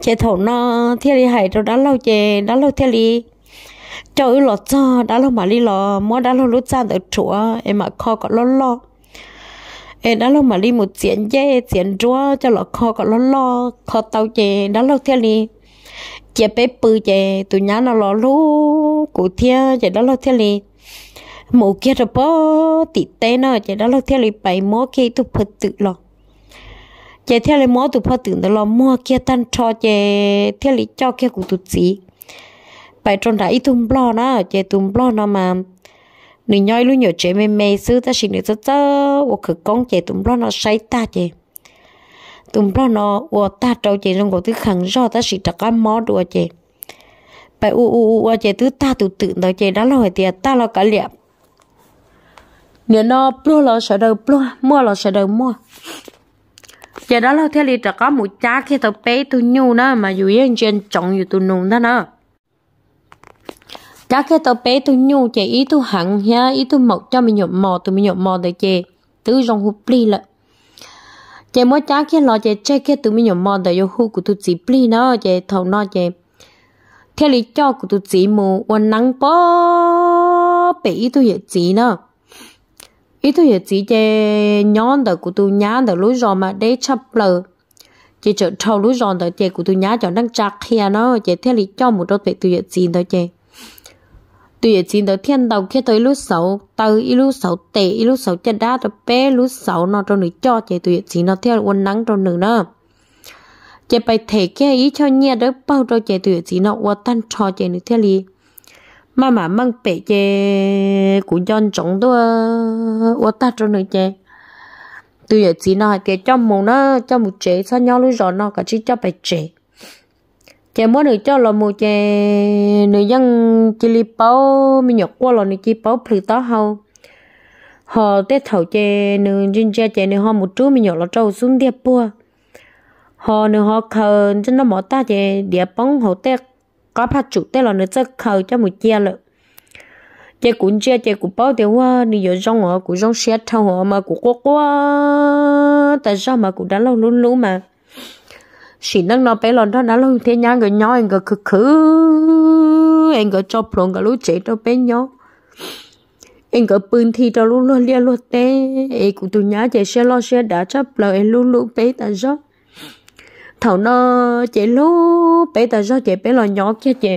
chế thổ nó thiết đi hải rồi đã lâu chế đã lâu thiết đi trời lọ cho đã lâu mà đi lọ mua đã lâu lúc sang được chỗ, em mà kho có lo lo em đã lâu mà đi một tiền dễ tiền chúa cho lọ kho có lo lo kho tàu chế đã lâu thiết đi chế bé bự chế tụi nhá nó lọ lú cụ thiết chế đã lâu thiết đi mù kia rồi bó tít tên nó chế đã lâu thiết đi bảy mốt khi tụi phật tự lọ chế theo lấy mua tụ pha tưởng đó là mua kia tan cho chế theo lý cho kia cũng tụt gì bài tròn đã ít tung blo nó chế tung blo nó mà nữ nhoi luôn nhớ chế mê mê sư ta xin được rất rất ô khử công chế tung blo nó say ta chế tung blo nó ô ta trâu chế trong cuộc thứ khẳng do ta xin đặt cái mó đùa chế bài u u u chế thứ ta tụ tưởng đó chế đó là hồi tiệt ta là cái liệp nếu nó blo là sẽ đầu blo mua là sẽ đầu mua giờ đó là theo lý trả có một cha khi tao bé tôi nhu nó mà dù yên trên trọng dù tôi nung đó nữa cha khi tao bé tôi nhu chị ý tôi hẳn nha ý tôi mọc cho mình nhộm mò tôi mình nhộm mò để chị tứ rong hụp pli lợ chị mỗi cha khi lo chị chơi khi tôi mình nhộm mò để vô hụ của tôi chỉ pli nó chị thầu nó chị theo lý cho của tôi chỉ mù quần nắng bó bị ý tôi dễ chỉ nữa ý tôi chỉ chế nhón đó của tôi nhá đó lối rồi mà để chấp lờ chỉ chở thâu lối rồi đó chế của tôi nhá cho đang chặt kia nó chế theo lịch cho một đôi tệ tôi chỉ đó chế tôi chỉ đó thiên đầu kia tới lúc sáu tới ít lúc sáu tệ ít lúc sáu chân đá rồi bé lúc sáu nó trong nước cho chế tôi chỉ nó theo quần nắng trong nửa nữa chế bài thể kia ý cho nhẹ đỡ bao cho chế tôi chỉ nó qua tan cho chế nửa theo lý mà mà mang bể chè của dân chống đó ô ta cho nữa chè từ giờ chỉ nói cái cho một nó cho một chế sao nhau luôn rồi nó cả chỉ cho bể chế chè muốn người cho là một chế, người dân chỉ li bao mình nhọc qua là người chỉ bao phơi tao hầu họ tết thầu chè người dân chè chè người họ một chú mình nhọc là trâu xuống địa bua họ người họ khờ cho nó mỏ ta chè địa bóng họ tết có phát chủ tế là nó rất khờ cho một chia lợ chị cũng chia chị cũng bao tiêu hoa ờ, đi giờ rong họ cũng rong xe thâu họ mà cũng quá quá tại sao mà cũng đã lâu luôn luôn mà chỉ năng nó bé lon đó đã lâu thế nhá người nhau anh người cứ cứ anh người cho plong người lúc chết đâu bé nhau anh người bưng thì đó luôn luôn lia luôn té anh cũng tụi nhá chạy xe lo xe đã chấp lời anh luôn luôn bé tại sao thầu nó chạy lú bé tờ do chạy bé lo nhỏ kia chị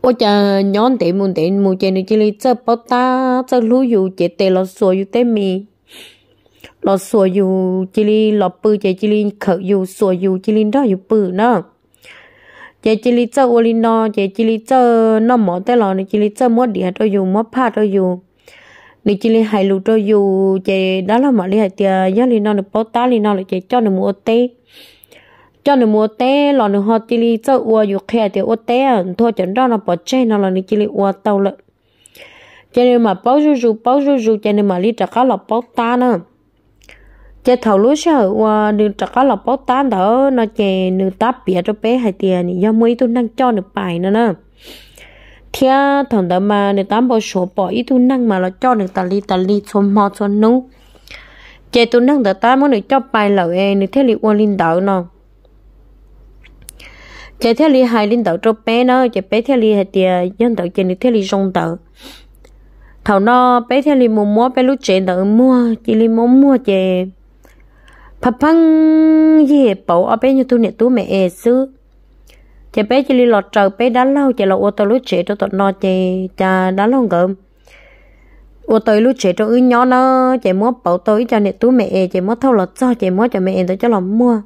ôi cha nhón tỉ muốn tỉ muốn chị này chị lấy chơi bao ta chơi lú dù chạy tê lo sủa dù tê mì lo sủa dù chị lấy lo bự chị chị lấy khở dù sủa dù chị lấy đó dù bự nữa chị chỉ lý chơi ô linh nó chạy chỉ lý chơi nó mỏ tới lò này chỉ lý chơi mua đĩa đâu dù mua pha đâu dù lý chỉ lấy hai lũ cho dù chị đó là mọi lý hai tia giá lý nó được bớt tá lý nó là chị cho được mua tê cho được mua tê lò nó họ chỉ lý cho ua dù khi thì tia ua tê à. thôi chẳng đó là bỏ chê nó là lý chỉ lý ua tàu lợ cho nên mà bao dù dù bao dù dù cho nên mà lý trả cá là bớt tá nữa chị thầu lúa sợ ua được trả cá là bớt tá đó nó chị nữ tá bịa cho bé hai tia này do mấy tôi đang cho được bài nữa nè thia thằng đó mà người ta bỏ số bỏ ít tu năng mà nó cho người ta li ta li số mò số nú chế tu năng đỡ ta muốn được cho bài lẩu e người thế li uôn linh đạo nó chế thế li hai linh đạo cho bé nó chế bé thế li hai tia dân đạo chế người thế li rong đạo thầu nó bé thế li mua mua bé lúc chế đạo mua chỉ li mua mua chế phập phăng gì bảo ở ờ, bé như tu niệm tu mẹ e xứ chị bé chỉ đi lọt trầu bé đã lâu chị là ô tô lúc trẻ cho tụi no chị cha đã lâu gồm ô tô lúc trẻ cho ứ nhỏ nó chị mua bảo tôi cho nè tú mẹ chị mua thâu lọt cho chị mua cho mẹ tôi cho lòng mua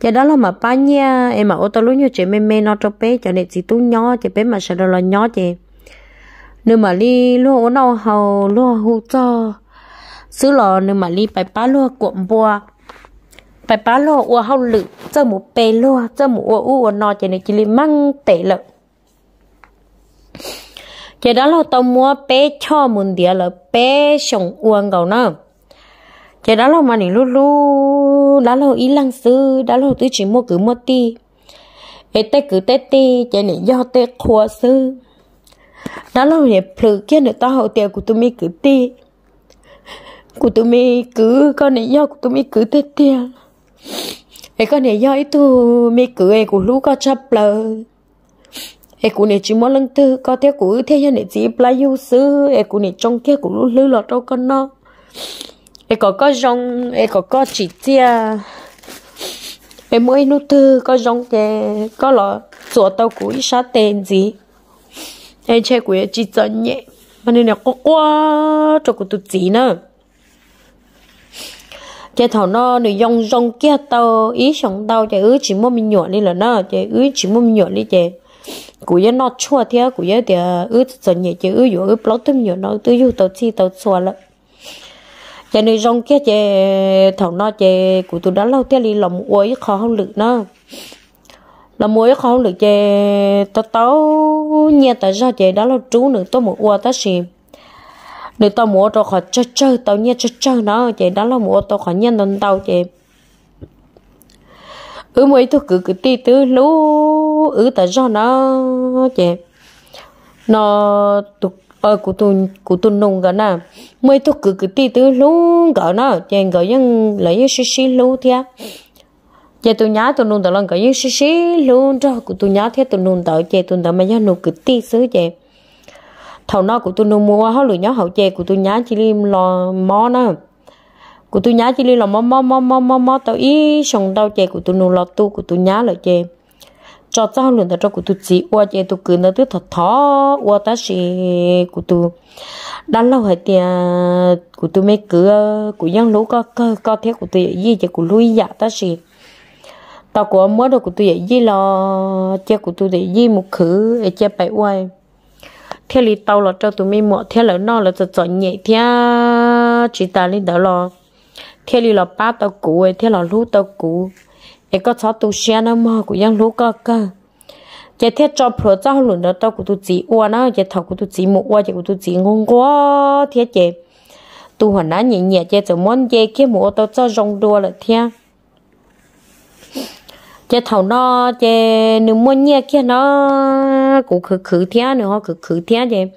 chị đó lâu mà ba nha em mà ô tô lúc như chị mê mê nó cho bé cho nè chị tú nhỏ chị bé mà sợ là nhỏ chị nếu mà đi lúc ô nào hầu lúc hú cho xứ lò nếu mà đi phải ba lúc cuộn bùa bài bá lô ua hao lự cho mù bê lô cho mù ua u nọ chỉ nên chỉ li măng tệ lợ chỉ đó là tao mua bê cho mùn địa là bê sòng ua ngầu nè chỉ đó là mà nỉ lu lu đó là ý lăng sư đó là tứ chỉ mua cứ mua ti ê tê cứ tê ti chỉ nỉ do tê khua sư đó là nỉ phự kia nỉ tao hậu tiền của tụi mi cứ ti của tụi mi cứ con nỉ do của tụi mi cứ tê tiền e con này do ít mi cứ e cũng lú có chấp lờ e cũng này chỉ muốn lần tư có theo cũng thế cho này chỉ play yêu sư e cũng này trong kia cũng lú lú lọt đâu con nó e có có rong e có có chỉ tia e mỗi nút tư có rong kề có lọ sủa tao cũng sát tên gì e chơi cũng chỉ chơi nhẹ mà nên là có quá cho cũng tụt gì nữa chế thảo nó để dòng dòng kia tàu ý sống tàu chế ứ chỉ mua mình nhọn đi là nó chế ứ chỉ mua mình nhọn đi chế cú giờ nó chua thế cú giờ thì ứ à, dần nhẹ chế ứ dụ ứ plot thêm nhọn nó tư dụ tàu chi tàu chua lắm chế này dòng kia chế thảo nó chế cú tôi đã lâu thế đi lòng uối khó không lực nó là khó không được chế tao tao nhẹ tại sao chế đã lâu trú nữa tôi một uo ta xem nếu tao mua tao khỏi chơi chơi tao nhét chơi chơi nó chị đó là mua tao khỏi nhân đơn tao chị ừ mấy tôi cứ cứ ti tứ lú ừ tại do nó chị nó tụ ờ của tôi của tôi nung gần nè mấy tôi cứ cứ ti tứ lú gỡ nó chị gỡ những lấy những xí xí lú thia chị tôi nhá tôi nung tao lần gỡ những xí xí lú đó của tôi nhá thế tôi nung tao chị tôi tao mà nhá nụ cứ ti xứ chị thầu nó của tôi nó mua hết lười nhớ hậu chè của tôi nhá chỉ lim lo mó nó của tôi nhá chỉ lim lo mó mó mó mó mó mó tao ý sòng tao chè của tôi nó lo tu của tôi nhá lại chè cho tao cháu tao cho của tôi chỉ qua chè tôi cứ nó tức thật thó qua ta chỉ của tôi đã lâu hết tiền của tôi mấy cửa của dân lũ có có có thế của tôi gì chè của lui dạ ta chỉ tao của mới đâu của tôi vậy gì lo chè của tôi gì một khử chè bảy uai thế lý tàu là cho tụi mình mua thế là nó là cho chọn nhẹ thế chỉ ta lên đó lo thế lý là ba tàu cũ ấy thế là lú tàu cũ ấy có cháu tụ xe nó mà cũng ยัง lú cơ cơ chỉ thế cho pro cháu luôn đó tàu của tụi chị uo nó chỉ thầu của tụi chị mua uo chỉ của tụi chị ngon quá thế chị tụi họ nói nhẹ nhẹ chỉ cho món gì cái mua tàu cho rong đua là thế chế thầu nó chế nếu mua nhia kia nó cũng khử khử thía nữa họ khử khử thía chế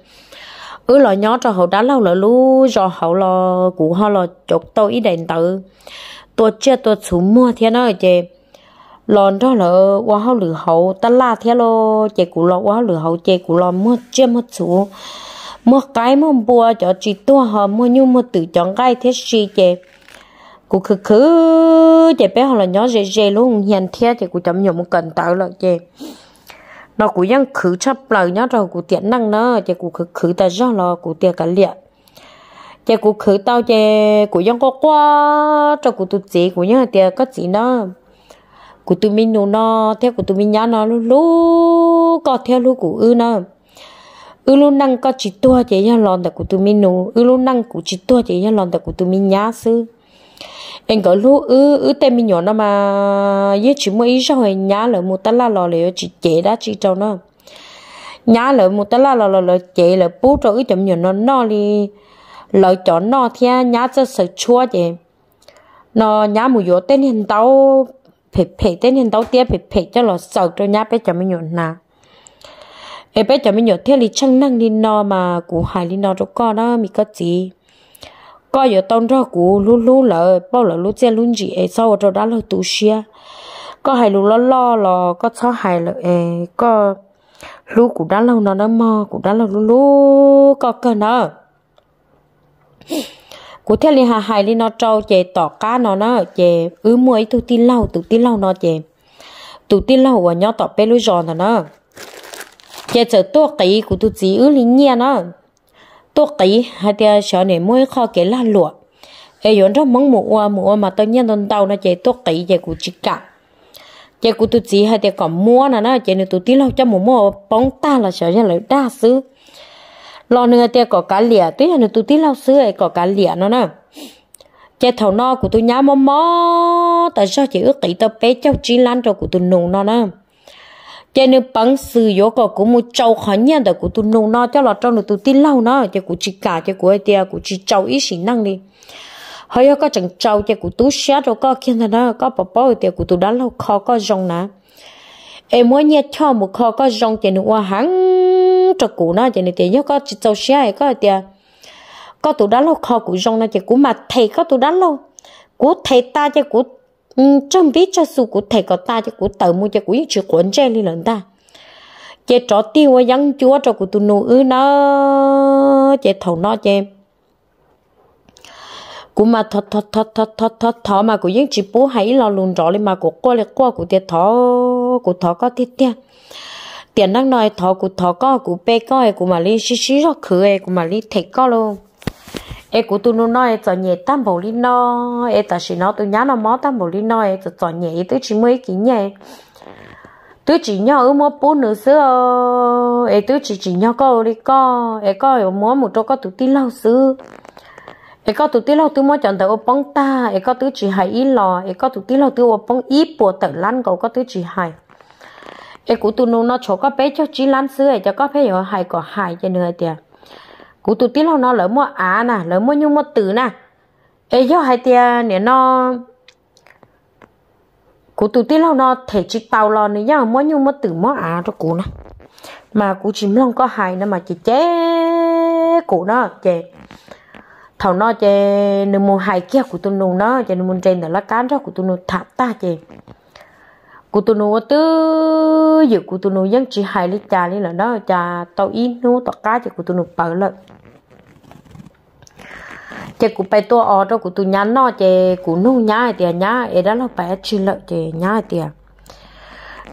ứ ừ, lò nhỏ cho hậu đã lâu lỡ lú cho hậu lo cũng họ lo chọc tôi ý đèn tự tôi chưa tôi chủ mua thía nó chế lòn đó là quá hậu lửa hậu ta la thía lo chế cũng lo quá lửa hậu chế cũng lo mua chưa mua chủ mua cái mua bùa cho chỉ tua họ mua như mua tự chọn cái thế gì chế cụ khứ khứ chị bé họ là nhỏ dễ dễ luôn hiền theo thì cụ chậm nhổ một cần tạo là chị nó cụ vẫn khứ chấp lời nhớ rồi cụ tiện năng nó chị cụ khứ khứ ta do là cụ tiện cả liệt chị cụ khứ tao chị cụ vẫn có qua, cho cụ tụt chị cụ nhá tiện có gì nó cụ tụi mình nô nó theo cụ tụi mình nhá nó luôn luôn có theo luôn cụ ư nó ư luôn năng có chỉ tua chị nhá lon tại cụ tụi mình nô ư luôn năng cụ chỉ tua chị nhá lon tại cụ tụi mình nhá xưa anh có lúc ư ư tên mình nhỏ nó mà với chỉ mới ít sao nhá lỡ một tát la lò lỡ chỉ chế đã chỉ trâu nó nhá lỡ một tát la lò lỡ lỡ chế lỡ bố trâu ít chậm nhỏ nó nó đi lỡ chó nó thì nhá cho sợ chua chị nó nhá một yếu tên hiện tao phê phê tên hiện tao tiếc phê phê cho lò sợ cho nhá bé chậm mình nhỏ nà em bé chậm mình nhỏ theo lý chăng năng đi nó mà cú hài đi nó cho con đó mình có gì có giờ tông ra cụ lú lú lợ bao lợ lú chơi lú gì ấy sau rồi đã lỡ tụ xia có hai lú lo lo lò có chó hai lợ ấy có lú cụ đã lâu nó nó mò cụ đã lâu lú lú có cơ nó cụ theo liên hà hai liên nó trâu chè tỏ cá nó nó chè ứ muối tụ tin lâu tụ tin lâu nó chè tụ tin lâu và nhau tỏ bê lú giòn nó nó chè chở tua cái cụ tụ chỉ ứ liên nhia nó tôi kỹ hai tia sợ này mỗi kho kể là lụa ai yon trong mong mùa mùa mà tôi nhận đơn tàu nó chạy tôi kỹ chạy của chị cả chạy của tôi chỉ hai tia còn mua nè nó chạy nữa tôi tí lâu cho mua mùa bóng ta là sợ ra lợi đa xứ lo nữa tia có cá lìa tí là nữa tôi tí lâu xứ ấy có cá lìa nó nè chạy thầu no của tôi nhá mò mò tại sao chị ước kỹ tôi bé cháu trí lan cho của tôi nùng nó nè cho nên bằng sự yếu có cũng một cháu khó nhận đó của tu nông nó cho là trong được tu tin lâu nó cho của chị cả cho của tia cũng chỉ cháu ít sinh năng đi hay có chẳng cháu cho của tu xé rồi có kia nó có bà bảo tia cũng tu đã lâu khó có rong nè em muốn nhét cho một khó có rong cho nên qua hắn cho cụ nó cho nên tia nhớ có chỉ trâu xé có tia có tu đã lâu khó cũng rong nó cho của mà thầy có tu đã lâu của thầy ta cho của Ừ, trong biết cho su của thầy có ta cho của tờ mua cho của những chữ cuốn che đi lần ta chế trò tiêu ở dân chúa cho của tụi nô ư nó chế thầu nó chế cú mà thọ thọ thọ thọ thọ thọ thọ mà của những chữ bố hãy lo lùn rõ lên mà của qua lại qua của tiền thọ của thọ có thiết tiền tiền đang nói thọ của thọ có của pe có của mà li xí xí rõ khử của mà li thầy có luôn e của tôi nó e cho nhẹ tam bồ li nó e ta xin nó tôi nhớ nó mó tam bồ li nó e cho cho nhẹ tôi chỉ mới kỹ nhẹ tôi chỉ nhớ ở mỗi bốn nữa xưa e tôi chỉ chỉ nhớ có đi có e có ở mỗi một chỗ có tụi tin lâu xưa e có tụi tin lâu tôi mới chọn tới ô bóng ta e có tôi chỉ hay ít lò e có tụi tin lâu tôi ô bóng ít bộ tự lăn cầu có tôi chỉ hay e của tôi nó chỗ có bé cho chỉ lăn xưa e cho có bé ở hay có hay cho nữa tiệt cú tụt tí lâu nó lỡ mua á nè lỡ mua nhung mua tử nè ấy do hai tia nè nó cú tụt tí lâu nó thể chỉ tàu lò nè nhá mua nhung mua tử mua á cho cú nè mà cú chỉ long có hài nữa mà chỉ chế cú nó chế thầu nó chế nương mua hài kia của tôi nung nó chế nương mua trên là lá cán đó của tôi nung thả ta chế cụ tôi nuôi tứ giờ cụ tôi nuôi vẫn chỉ hai lít trà lý là đó trà tàu in nuôi tàu cá chỉ cụ tôi nuôi bờ lợn chị cũng phải tua ở đâu cũng tu nhá nó chị cũng nu nhá thì nhá ấy đó là phải chỉ lợi chị nhá thì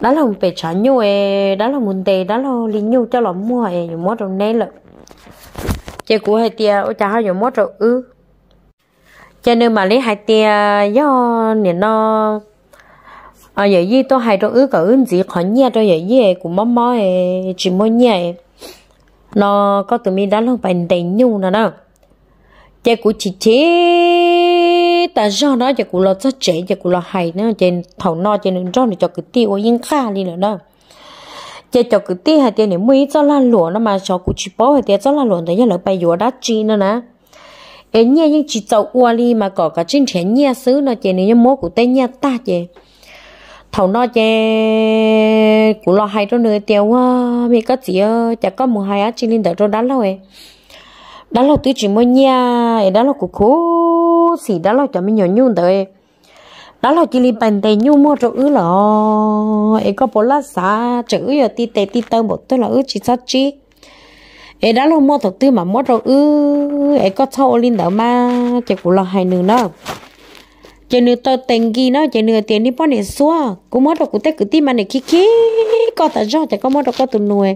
đó là phải trả nhu ấy đó là muốn tề đó là linh nhu cho nó mua ấy nhiều mua rồi nay lợi chị cũng hay tia ở trả hai nhiều mua rồi ư cho nên mà lấy hai tia do nên nó à giờ gì tôi hai trong ứ cả ứng gì khó nhẹ cho vậy gì cũng mắm mắm chỉ mua nhẹ nó có từ mi đó là phải tiền nhung nữa đâu chị của chị chế ta do đó chị của lo cho trẻ, chị của lo hay nữa trên thầu no trên cho để cho cái tiêu yên kha đi nữa đó chị cho cái tiêu hay tiền để mới cho là lụa nó mà cho của chị bố hay tiền cho là lụa đấy là bài vừa đã chi nữa nè em nhia những chỉ tàu ua đi mà có cả trên trẻ nhia xứ nó chị nhớ mốt của tên nhia ta chị thầu nó chị của lo hay cho nơi tiêu á mình có gì á chả có một hai á chị lên đợi cho đã lâu ấy đó là tôi chỉ mua nhà đó là của cô xì đó là cho mình nhỏ nhung tới đó là chỉ li bàn tay nhung mua cho ứ lọ ấy có bốn lá xá chữ giờ à, ti tê ti tơ một tôi là ứ chỉ sát chi ấy đó là mua thật tư mà mua cho ứ ấy có thâu lên đỡ mà chỉ cũng là hai nửa đó chỉ nửa tờ tiền gì nó chỉ nửa tiền đi bao này xua, cũng mua được cũng tết cứ ti mà này kia kia có thật rõ chỉ có mua được có tụi nuôi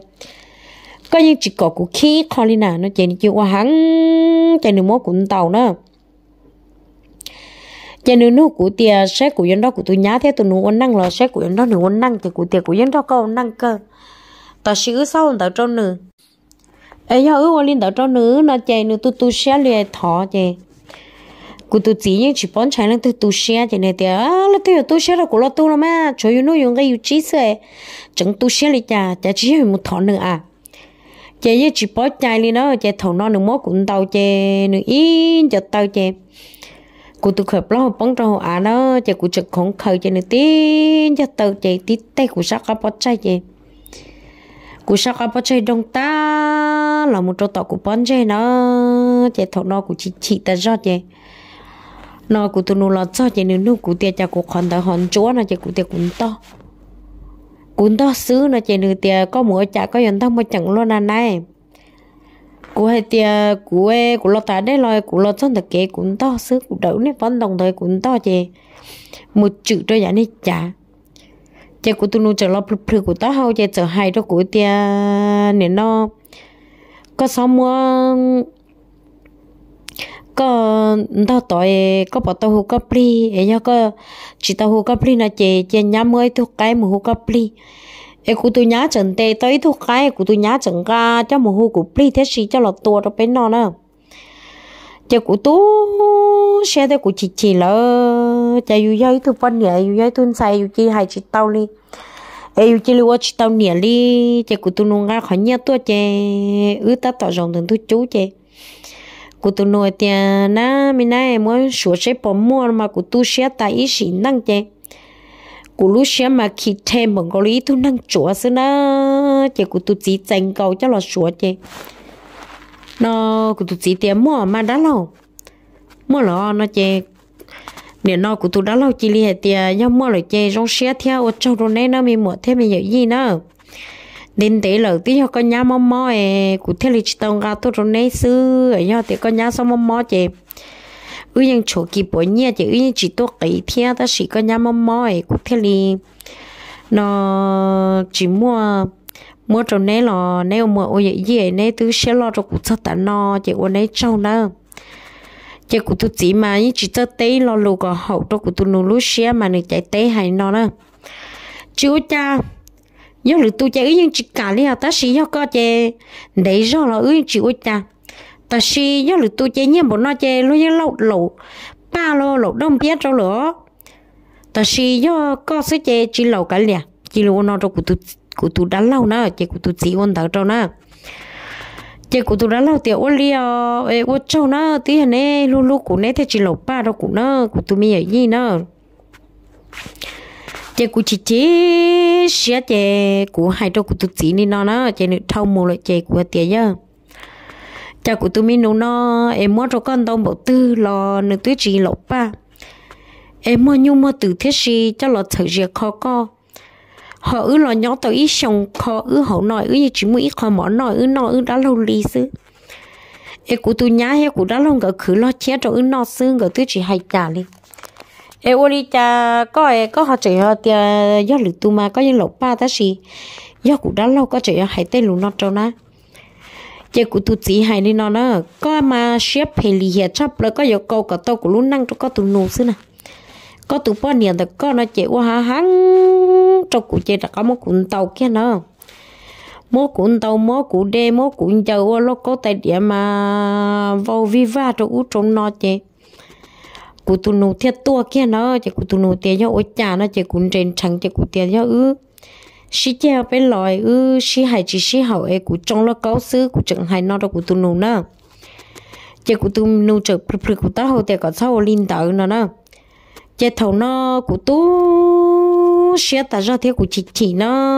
có những chỉ có của khí khó lên nào nó chạy đi qua hắn chạy nửa mốt cũng tàu nữa chạy nửa nước của tia sẽ của dân đó của tôi nhá thế tôi nụ ăn năng là sẽ của dân đó nửa ăn năng thì của tia của dân đó có năng cơ tao sửa sau tao trâu nữa ấy giờ ước lên tao trâu nữa nó chạy nửa tôi tôi sẽ liền thọ chạy cụ tu chỉ những chỉ bón trái năng tu tu xe chỉ này thì à là tôi tu xe là của lo tu là mà cho yêu nó dùng cái yêu chí xe chẳng tu xe là chả chả chỉ một thọ nữa à chế với chị bỏ chạy đi nó chế thầu nó nước mốt cũng tàu chế nước yên cho tàu chế cụ tụ khởi lo bóng trong hồ á à nó chế cụ trực khổng khởi chế nước tin cho tàu chế tí tay cụ sắc cá bỏ chạy chế cụ sắc cá bỏ chạy đông ta là một chỗ tàu cụ bón chế nó chế thầu nó cụ chị chị ta rót chế nó cụ tụ nô lọt cho chế nước nước cụ tiệt cho cụ còn ta hòn chúa nó chế cụ tiệt cũng to cũng to xứ nó chạy nửa tiề có mùa chả có dân thông mà chẳng luôn à này cú hay tiề cú e, cú lo tả đấy rồi cú lo chân thật kế cũng to xứ cú đậu này vẫn đồng thời cũng to chè một chữ cho giả này chả chè cú tu nu chờ lo phật phật cú to hao chè chờ hai cho cú tiề nên nó có sáu mua có đau tội có bỏ tao hồ có đi, ấy nhá có chỉ tao hồ có đi là chè chè nhá mới thuốc cái mà hồ có đi, ấy cụ tôi nhá chẳng tê tới thuốc cái cụ tôi nhá chẳng ga cho mà hồ cụ đi thế gì cho là tua đâu bên nó nè chè cụ tú xe thế cụ chỉ chỉ lỡ chè dù giấy tôi phân nhẹ dù giấy tôi xài dù chi hai chỉ tao đi ấy dù chi lưu chỉ tao nhẹ đi chè cụ tôi nung ra khỏi nhà tôi chè ứ ta tỏ rộng từng tôi chú chè cụ tụ nội tiền na mình nay muốn sửa xe bỏ mua mà cụ tu sửa tại ý sĩ năng chè cụ lúc sửa mà khi thêm bằng có lý tu năng chữa xứ na chè cụ tu chỉ dành cầu cho là sửa chè nó cụ tu chỉ tiền mua mà đã lâu mua lọ nó chứ. Nếu nó cụ tu đã lâu chỉ li hệ tiền nhau mua lại chè rong sửa theo ở trong rồi nên nó mình mua thêm mình hiểu gì nữa nên thế là tí cho con nhá mò mò ấy e, cụ thể là chỉ tông ra tôi rồi nấy xứ ấy nhá thì con nhá xong mò mò chị ư nhưng chỗ kỳ bữa nhia chị ư nhưng chỉ tôi cái thiên ta chỉ con nhá mò mò ấy e. cụ thể là nó chỉ mua mua trâu nấy là nếu mua ô vậy gì nấy tứ sẽ lo cho cụ cho ta nó chị ô nấy trâu nữa chị cụ tôi chỉ mà những chỉ cho tế lo lù có hậu cho cụ tôi nô lú xe mà được chạy tế hay nó nữa chú cha nhớ lũ tu chạy những chỉ cả li à, ta xí nhớ có chè để do là ư chỉ ôi cha ta xí nhớ lũ tu chạy nhiên bọn nó chè luôn nhớ lậu lậu ba lô lậu đông biết đâu lửa ta xí nhớ có sẽ chè chỉ lậu cả liền chỉ lũ nó đâu cụ tu cụ tu đã lâu nữa chè cụ tu chỉ ôn thở đâu nữa chè cụ tu đã lâu tiệt ôn li ê ôn trâu nữa tí hả nè lũ lũ cụ nè thì chỉ lậu ba đâu cụ nữa cụ tu mi ở gì nữa chị cụ chị chị xia chị cụ hai đầu cụ tụt chị nên nó nó chị nữ thâu mồ lại chị cụ tiền nhá cha cụ tụi mình nó em mua cho con đông bộ tư lo nữ tuyết chị lộc ba em mua nhung mua từ thiết si cho lo thử việc khó co họ ư lo nhỏ tao ít sòng khó ư hậu nội ư như chỉ mũi khó mỏ nội ư nội ư đã lâu lì xứ em cụ tụi nhá he cụ đã lâu gỡ khử lo chết cho ư nọ sư gỡ tuyết chị hay trả liền e ô đi cha có e có họ chạy họ tia do lực tu mà có những lộc ba ta gì do cụ đã lâu có chạy ờ, hãy tên lù nó trâu na chơi cụ tu chỉ hay đi nó nó có mà xếp hề lì hiệp chấp rồi có yêu cầu cả tàu của luôn năng cho có tu nô xưa nè có tu bao nhiêu thì có nó chạy qua ờ, hắn trong cụ chơi đã có một cuốn tàu kia nó mô cũng tàu mô cũng đê mô cũng chờ qua lô có tài địa mà ờ, vào viva trong út trong nó chơi cụ tụ nụ thiệt tua kia nó chỉ cụ tụ nụ tiền cho ôi cha nó chỉ cụ trên chẳng chỉ cụ tiền cho ư xí chèo bên lòi ư xí hải chỉ xí hậu ấy cụ trong lo cáo xứ cụ chẳng hay nó đâu cụ tụ nụ nữa chỉ cụ tụ nụ chở phật phật cụ ta hậu tiền có sao linh đạo nó nữa chỉ thầu nó cụ tụ xí ta ra thế cụ chỉ chỉ nó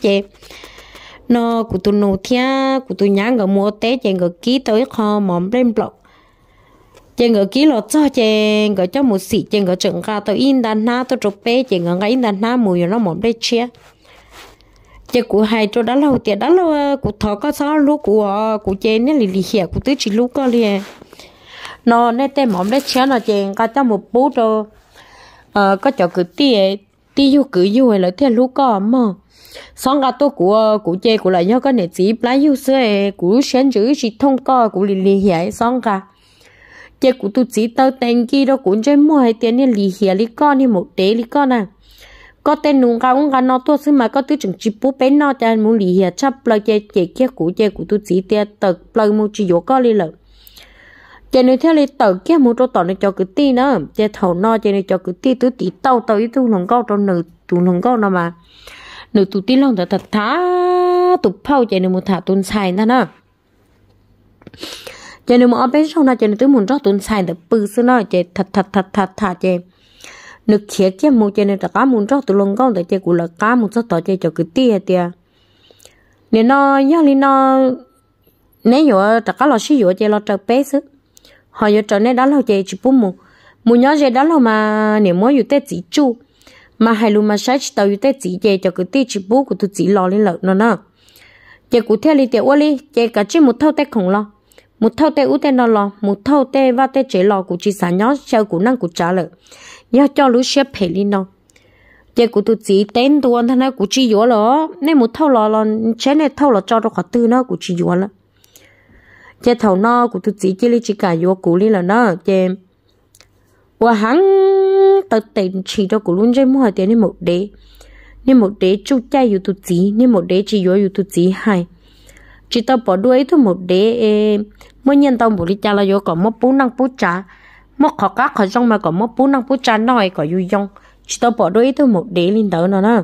chỉ nó cụ tụ nụ thia cụ tụ nhang ở mua té chỉ ở ký tới kho mỏm lên blog chị ngỡ kí lọt cho chị ngỡ cho một xị chị ngỡ chừng ra tôi in đàn na tôi chụp bé chị ngỡ ngay in đàn na mùi nó mỏng đây chia chị cụ hai cho đã lâu tiền đã lâu cụ thọ có sao lúc cụ cụ chị nó lì lì hiểu cụ tứ chỉ lúc có liền nó nè tên mỏng đây chia nó chị ngỡ cho một bố cho ờ có cho cứ tiền tiền yêu cứ yêu hay là tiền lúc có mà xong cả tôi của cụ chị của lại nhớ cái này chỉ lái yêu xưa cụ xem chữ chỉ thông co cụ lì lì hiểu xong cả chế cụ tu chỉ tao tên kia đó cũng chơi mua hai tiền này lì hiền lì con này một tế lì con à có tên nung cao ông nó tôi xí mà có tư chừng chỉ bố bé nó cho muốn lì hiền chấp lời chế chế kia cụ chế cụ tu chỉ tiền tờ lời một chỉ dỗ có lì lợ chế này theo lì tờ kia một chỗ tỏ này cho cứ ti nữa chế thầu nó chế này cho cứ ti tứ tí tao tao ít tu nung cao cho nửa tu nung cao nó mà nửa tu tí lòng thật thật thá tụt phao chế này một thả tuôn xài nữa nè cho nên mà bên trong này cho nên tôi muốn rõ tuần sai được bự xưa nói chị thật thật thật thật thật chị nước thiệt chứ mua cho nên là cá muốn rõ tôi luôn con để chị cũng là cá muốn rõ tỏ chị cho cái tia tia nên nó nhớ lên nó nếu như là cá lo sử dụng chị lo trở bé sức họ giờ trở nên đó là chị chỉ bún một mua nhớ chị đó là mà nếu muốn dùng tết chỉ chu mà hai luôn mà sách tàu dùng tết chỉ chị cho cái tia chỉ bún của tôi chỉ lo lên lợn nó nè chị cụ theo đi tiểu ô đi chị cả chỉ một thâu tết khổng lo một thâu tê út tê nó lo một thâu tê va tê chế lo của chị xã nhó chơi của năng của trả lợ nhớ cho lũ xe phê li nó giờ của tụi chị tên tụi anh thằng này của chị yếu lo, nên một thâu lo lo, chế này thâu lo cho nó khó tư nó của chị yếu lo, giờ thầu nó của tụi chị chỉ li chỉ cả yếu của li là nó giờ và hắn tự tiền chỉ cho của luôn chơi mua tiền nên một đế nên một đế chú cha yếu tụi chỉ, nên một đế chỉ yếu yếu tụi chỉ hai chỉ tao bỏ đuôi thứ một đế mỗi nhân tao bù đi cha là vô có một bún năng bún cha, mất khó cá khó rong mà có một bún năng bún cha nói có vui dong chỉ tao bỏ đuôi thứ một đế lên đó nó nè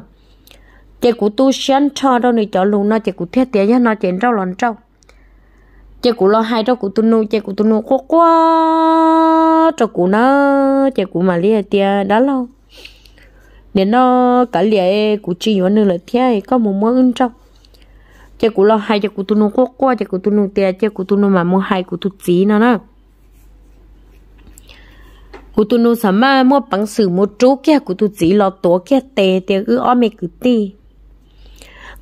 chị cụ tu sẵn cho đâu này cho luôn nó chị cụ thiết tiền nhá nó chuyện rau lòn rau chị cụ lo hai rau cụ tu nu chị cụ tu nu quá quá cho cụ nó chị cụ mà lia tiền đã lâu nên nó cả lia cụ chị nhớ nữa là thiết có một món ăn trong chế cụ lo hay chế cụ tu nu quốc qua chế cụ tu nu tia chế cụ tu nu mà mua hai cụ tu chỉ nó nè cụ tu nu sắm mà mua bằng sử mua trú kia cụ tu chỉ lo tổ kia tè tè cứ ôm mẹ cứ ti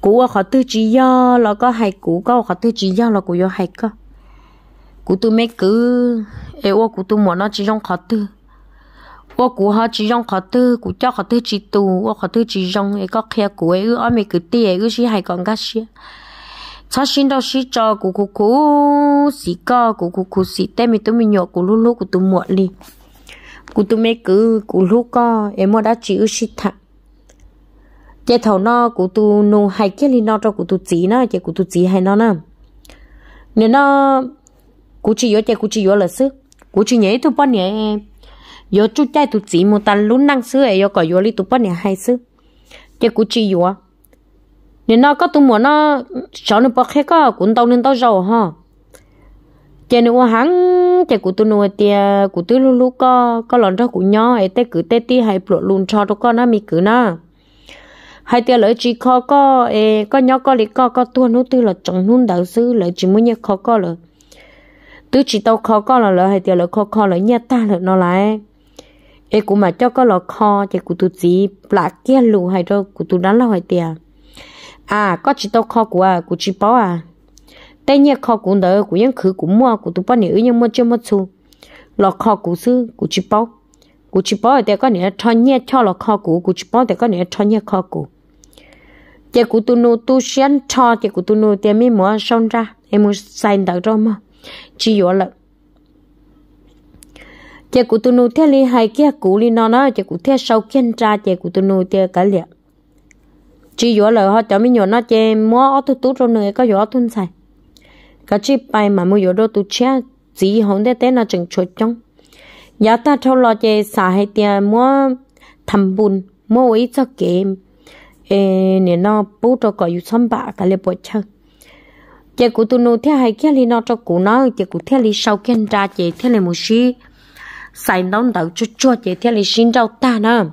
cụ họ tư chỉ do là có hay cụ có họ tư chỉ do là cụ do hay có cụ tu mấy cứ eo cụ tu mua nó chỉ trong họ tư ô cụ họ chỉ trong họ tư cụ cho họ tư chỉ tu ô họ tư chỉ trong ấy có khe cụ ấy ư ôm mẹ cứ ti ấy cứ chỉ hay con cái gì cho xin đâu xí cho cú cú cú xí co cú cú cú xí tê mi tụi mi nhọ cú lúc lúc cú tụi muộn đi cú tụi mẹ cứ cú lúc co em mà đã chịu xí thà chế thầu nó cú tụi nu hay cái li nó cho cú tụi chỉ nó chế cú tụi chỉ hay nó nè nếu nó cú chỉ yếu chế cú chỉ yếu là sức cú chỉ nhảy tụi bọn nhảy yếu chút chạy tụi chỉ một tần lún năng sức ấy yếu có yếu li tụi bọn nhảy hay sức chế cú chỉ yếu nên nó có tụi mua nó sợ nó bọc hết có cũng tao nên tao giàu ha chè nữa hắn chè của tụi nuôi tiề của tụi luôn luôn có có lần đó của nhỏ ấy tê cứ tê ti hay bộ luôn cho tụi con nó mi cứ na hay tiề lỡ chỉ khó có ấy có nhỏ có lý có có tua nút tư là chẳng nút đạo sư lỡ chỉ muốn nhớ khó có lỡ tứ chỉ tao khó có là lỡ hay tiề lỡ khó có là nhà ta là nó lại ấy cũng mà cho có là khó chè của tụi gì lạ kia lù hay cho của tụi đó là hay tiề à có chỉ tao kho của à của chỉ bảo à tây nhẹ kho của đỡ của những khử của mua của tụi bọn nữ nhưng mua chưa mua xu lọ kho của sư của chỉ bảo của chỉ bảo thì có nghĩa cho nhẹ cho lọ kho của của chỉ bảo thì có nghĩa cho nhẹ kho của thì của tụi nô tu xuyên cho thì của tụi nô, thì mới mua xong ra em muốn xài đỡ rồi mà chỉ vô lợi chị cụ tu nô thế li hai kia cụ li nó nó chị cụ thế sau kiên tra chị cụ tu nô thế cái liệt chỉ dỗ lời họ cho mình nhỏ nó chơi mua ở tu tu rồi nữa có dỗ thun xài cả chỉ bay mà mua dỗ đồ tút chia chỉ hồng để tên nó chừng chuột trong giá ta thâu lo chơi xả hay tiền mua thầm bùn mua ấy cho kệ ê nè nó bố cho cậu yêu xăm bạ cả lên bộ chơi chè cụ tu nô theo hay kia li nó cho cụ nó chơi cụ theo li sau kia ra chơi theo li một xí xài nón đầu cho cho chè theo li xin rau ta nữa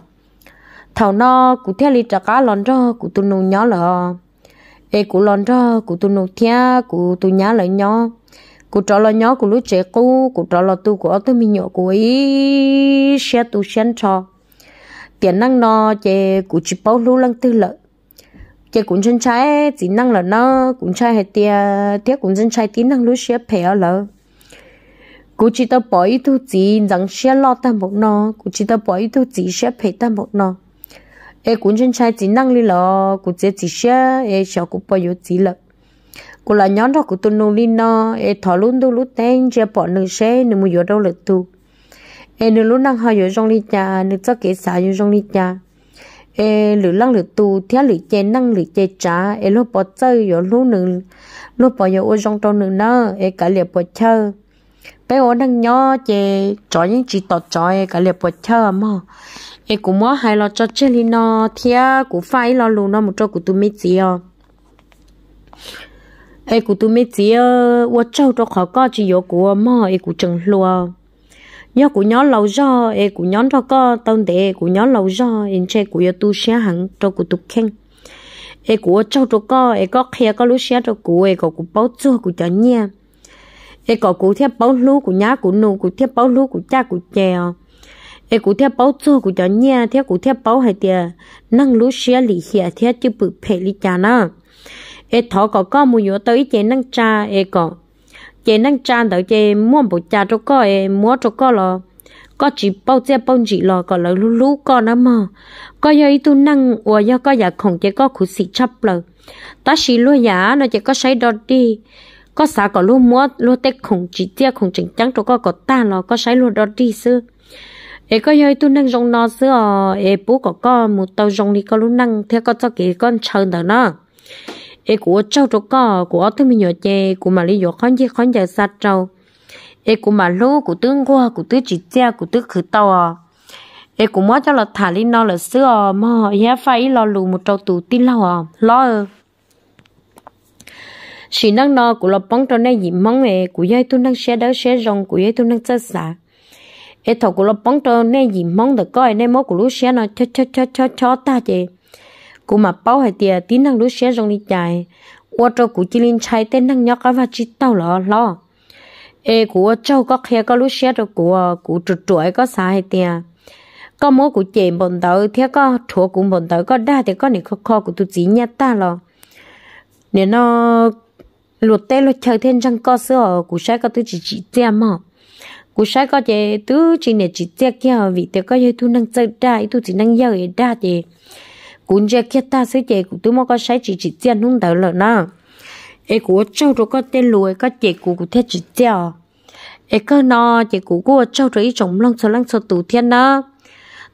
thảo nó cụ theo lý trả cá lon cho cụ tu nô nhỏ lợ ê cụ lon cho cụ tu nô thia cụ tu nhá lợ nhỏ cụ trọ lợ nhỏ cụ lú trẻ cụ cụ trọ lợ tu cụ tôi mình nhỏ cụ ấy xe tu sen cho tiền năng nó chè cụ chỉ bao lú lăng tư lợi, chè cũng chân trái chỉ năng là nó cũng trái hay tia tia cũng chân trái tí năng lú xe phe lợ cú chỉ tao bỏ ít thứ gì rằng sẽ lo ta một nó cú chỉ tao bỏ ít thứ gì sẽ phải ta một nó e cũng chân trai chỉ năng li lọ cụ chết chỉ xe e sợ cụ bao nhiêu chỉ lợ cô là nhón đó cụ tu nô li nó e thọ luôn đâu lúc tên chỉ bỏ nửa xe nửa mua đâu lợ tu e nửa lúc năng hai giờ trong li cha, nửa cho kế xả giờ trong li cha. e lửa lăng lửa tu theo lửa chè năng lửa chè trả e lúc bỏ chơi giờ lúc nửa lúc bỏ giờ ô trong trong nửa nó e cả liệp bỏ chơi bây giờ năng nhón chè trò những chỉ tọt trò e cả liệp bỏ chơi mà e cũng mua hai lọ cho chơi đi nó thia cũng phải lọ luôn nó một chỗ cũng tụi mấy chị à e cũng tụi mấy chị à 我 cháu cho khó có chỉ có của mà e cũng chẳng luôn, nhớ cũng nhớ lâu rồi e cũng nhớ cho có tâm để cũng nhớ lâu rồi em chơi của tu xe hàng cho cũng tụi khen e của cháu cho có e có kia có lúc xe cho của e có của bao chua của cho nha e có cũng thiết bao lú cũng nhá cũng nụ cũng thiết bao lú cũng cha của chè ai cụ theo báo chú cụ cho nhà theo cụ theo báo hay tiệt năng lúa xe lì hiệp theo chứ bự phê lì cha nó ai thọ có có mua yếu tới chế năng cha ai có chế năng cha tới chế mua bộ cha cho có ai mua cho có lo có chỉ bao che bao chỉ lo có lỡ lú lú có nó mà có giờ ít tu năng ủa giờ có giờ không chế có cụ xịt chấp lờ ta xì lúa giả nó chế có say đọt đi có xả có lúa múa lúa tết khủng chỉ tiếc khủng chỉnh trắng cho có có ta nó có sấy lúa đọt đi xưa ê có yêu tu nâng rong nó xưa ê bố có có một tàu rong đi có lúc nâng theo có cho kỹ con chờ đó nó ê của trâu trâu có của tôi mình nhỏ chè của mà lý do khó gì khó giờ sát trâu ê của mà lô của tướng qua của tướng chỉ cha của tướng khử tàu à ê mót cho là thả lý nó là xưa mà ya phải lo lù một trâu tù tin lo à lo chỉ năng nó của bóng trâu này gì mong ê của dây tu năng xe đỡ xe rong của dây tu năng chơi sạch hệ thầu của nó bóng trơn nên gì mong được coi nên mốt của lúc xe nó cho cho cho cho cho ta chứ, cụ mà bao hệ tiền tí năng lúc xe rong đi chạy qua cho cụ chỉ linh chạy tên năng nhóc và chỉ tàu lò lò, ê cụ châu có khe có lúc xe rồi cụ cụ trượt chuỗi có sai hệ tiền có mốt cụ chị bọn tớ thì có chỗ cụ bọn tớ có đa thì có này khó khó của tụi chỉ nhát ta lò, nên nó luật tê luật chơi thêm răng có sữa cụ sẽ có tụi chỉ chỉ tiền mà cú sai có chế tứ chỉ nè chỉ tiếc kia vì tiếc có chế tu năng chơi đa tu chỉ năng giàu đa chế cú chơi kia ta sẽ chế cú tu mà có sai chỉ chỉ tiếc nung đầu lợn na ê cú châu rồi có tên lùi có chế cú cú thế chỉ tiếc ê cơ nó chế cú cú châu rồi trồng lăng sờ lăng sờ tủ thiên na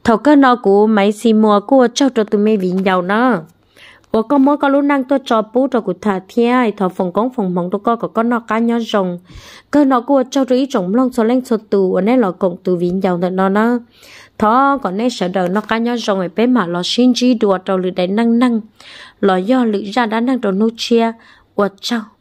thầu cơ nó cú máy xì mua cú châu rồi tụi mày vĩnh giàu na bố con mỗi có lúc năng tôi cho bố cho cụ thả thiê thọ phòng công phòng mong tôi có có con nó cá nhớ rồng cơ nó của cho rí trồng long số lên số tù ở nơi là cổng tù vĩnh giàu thật nó nó thọ còn nơi sợ đời nó cá nhớ rồng ở bên mà lo xin chi đùa trâu lự đánh năng năng lo do lự ra đã năng đồ nuôi chia uất trâu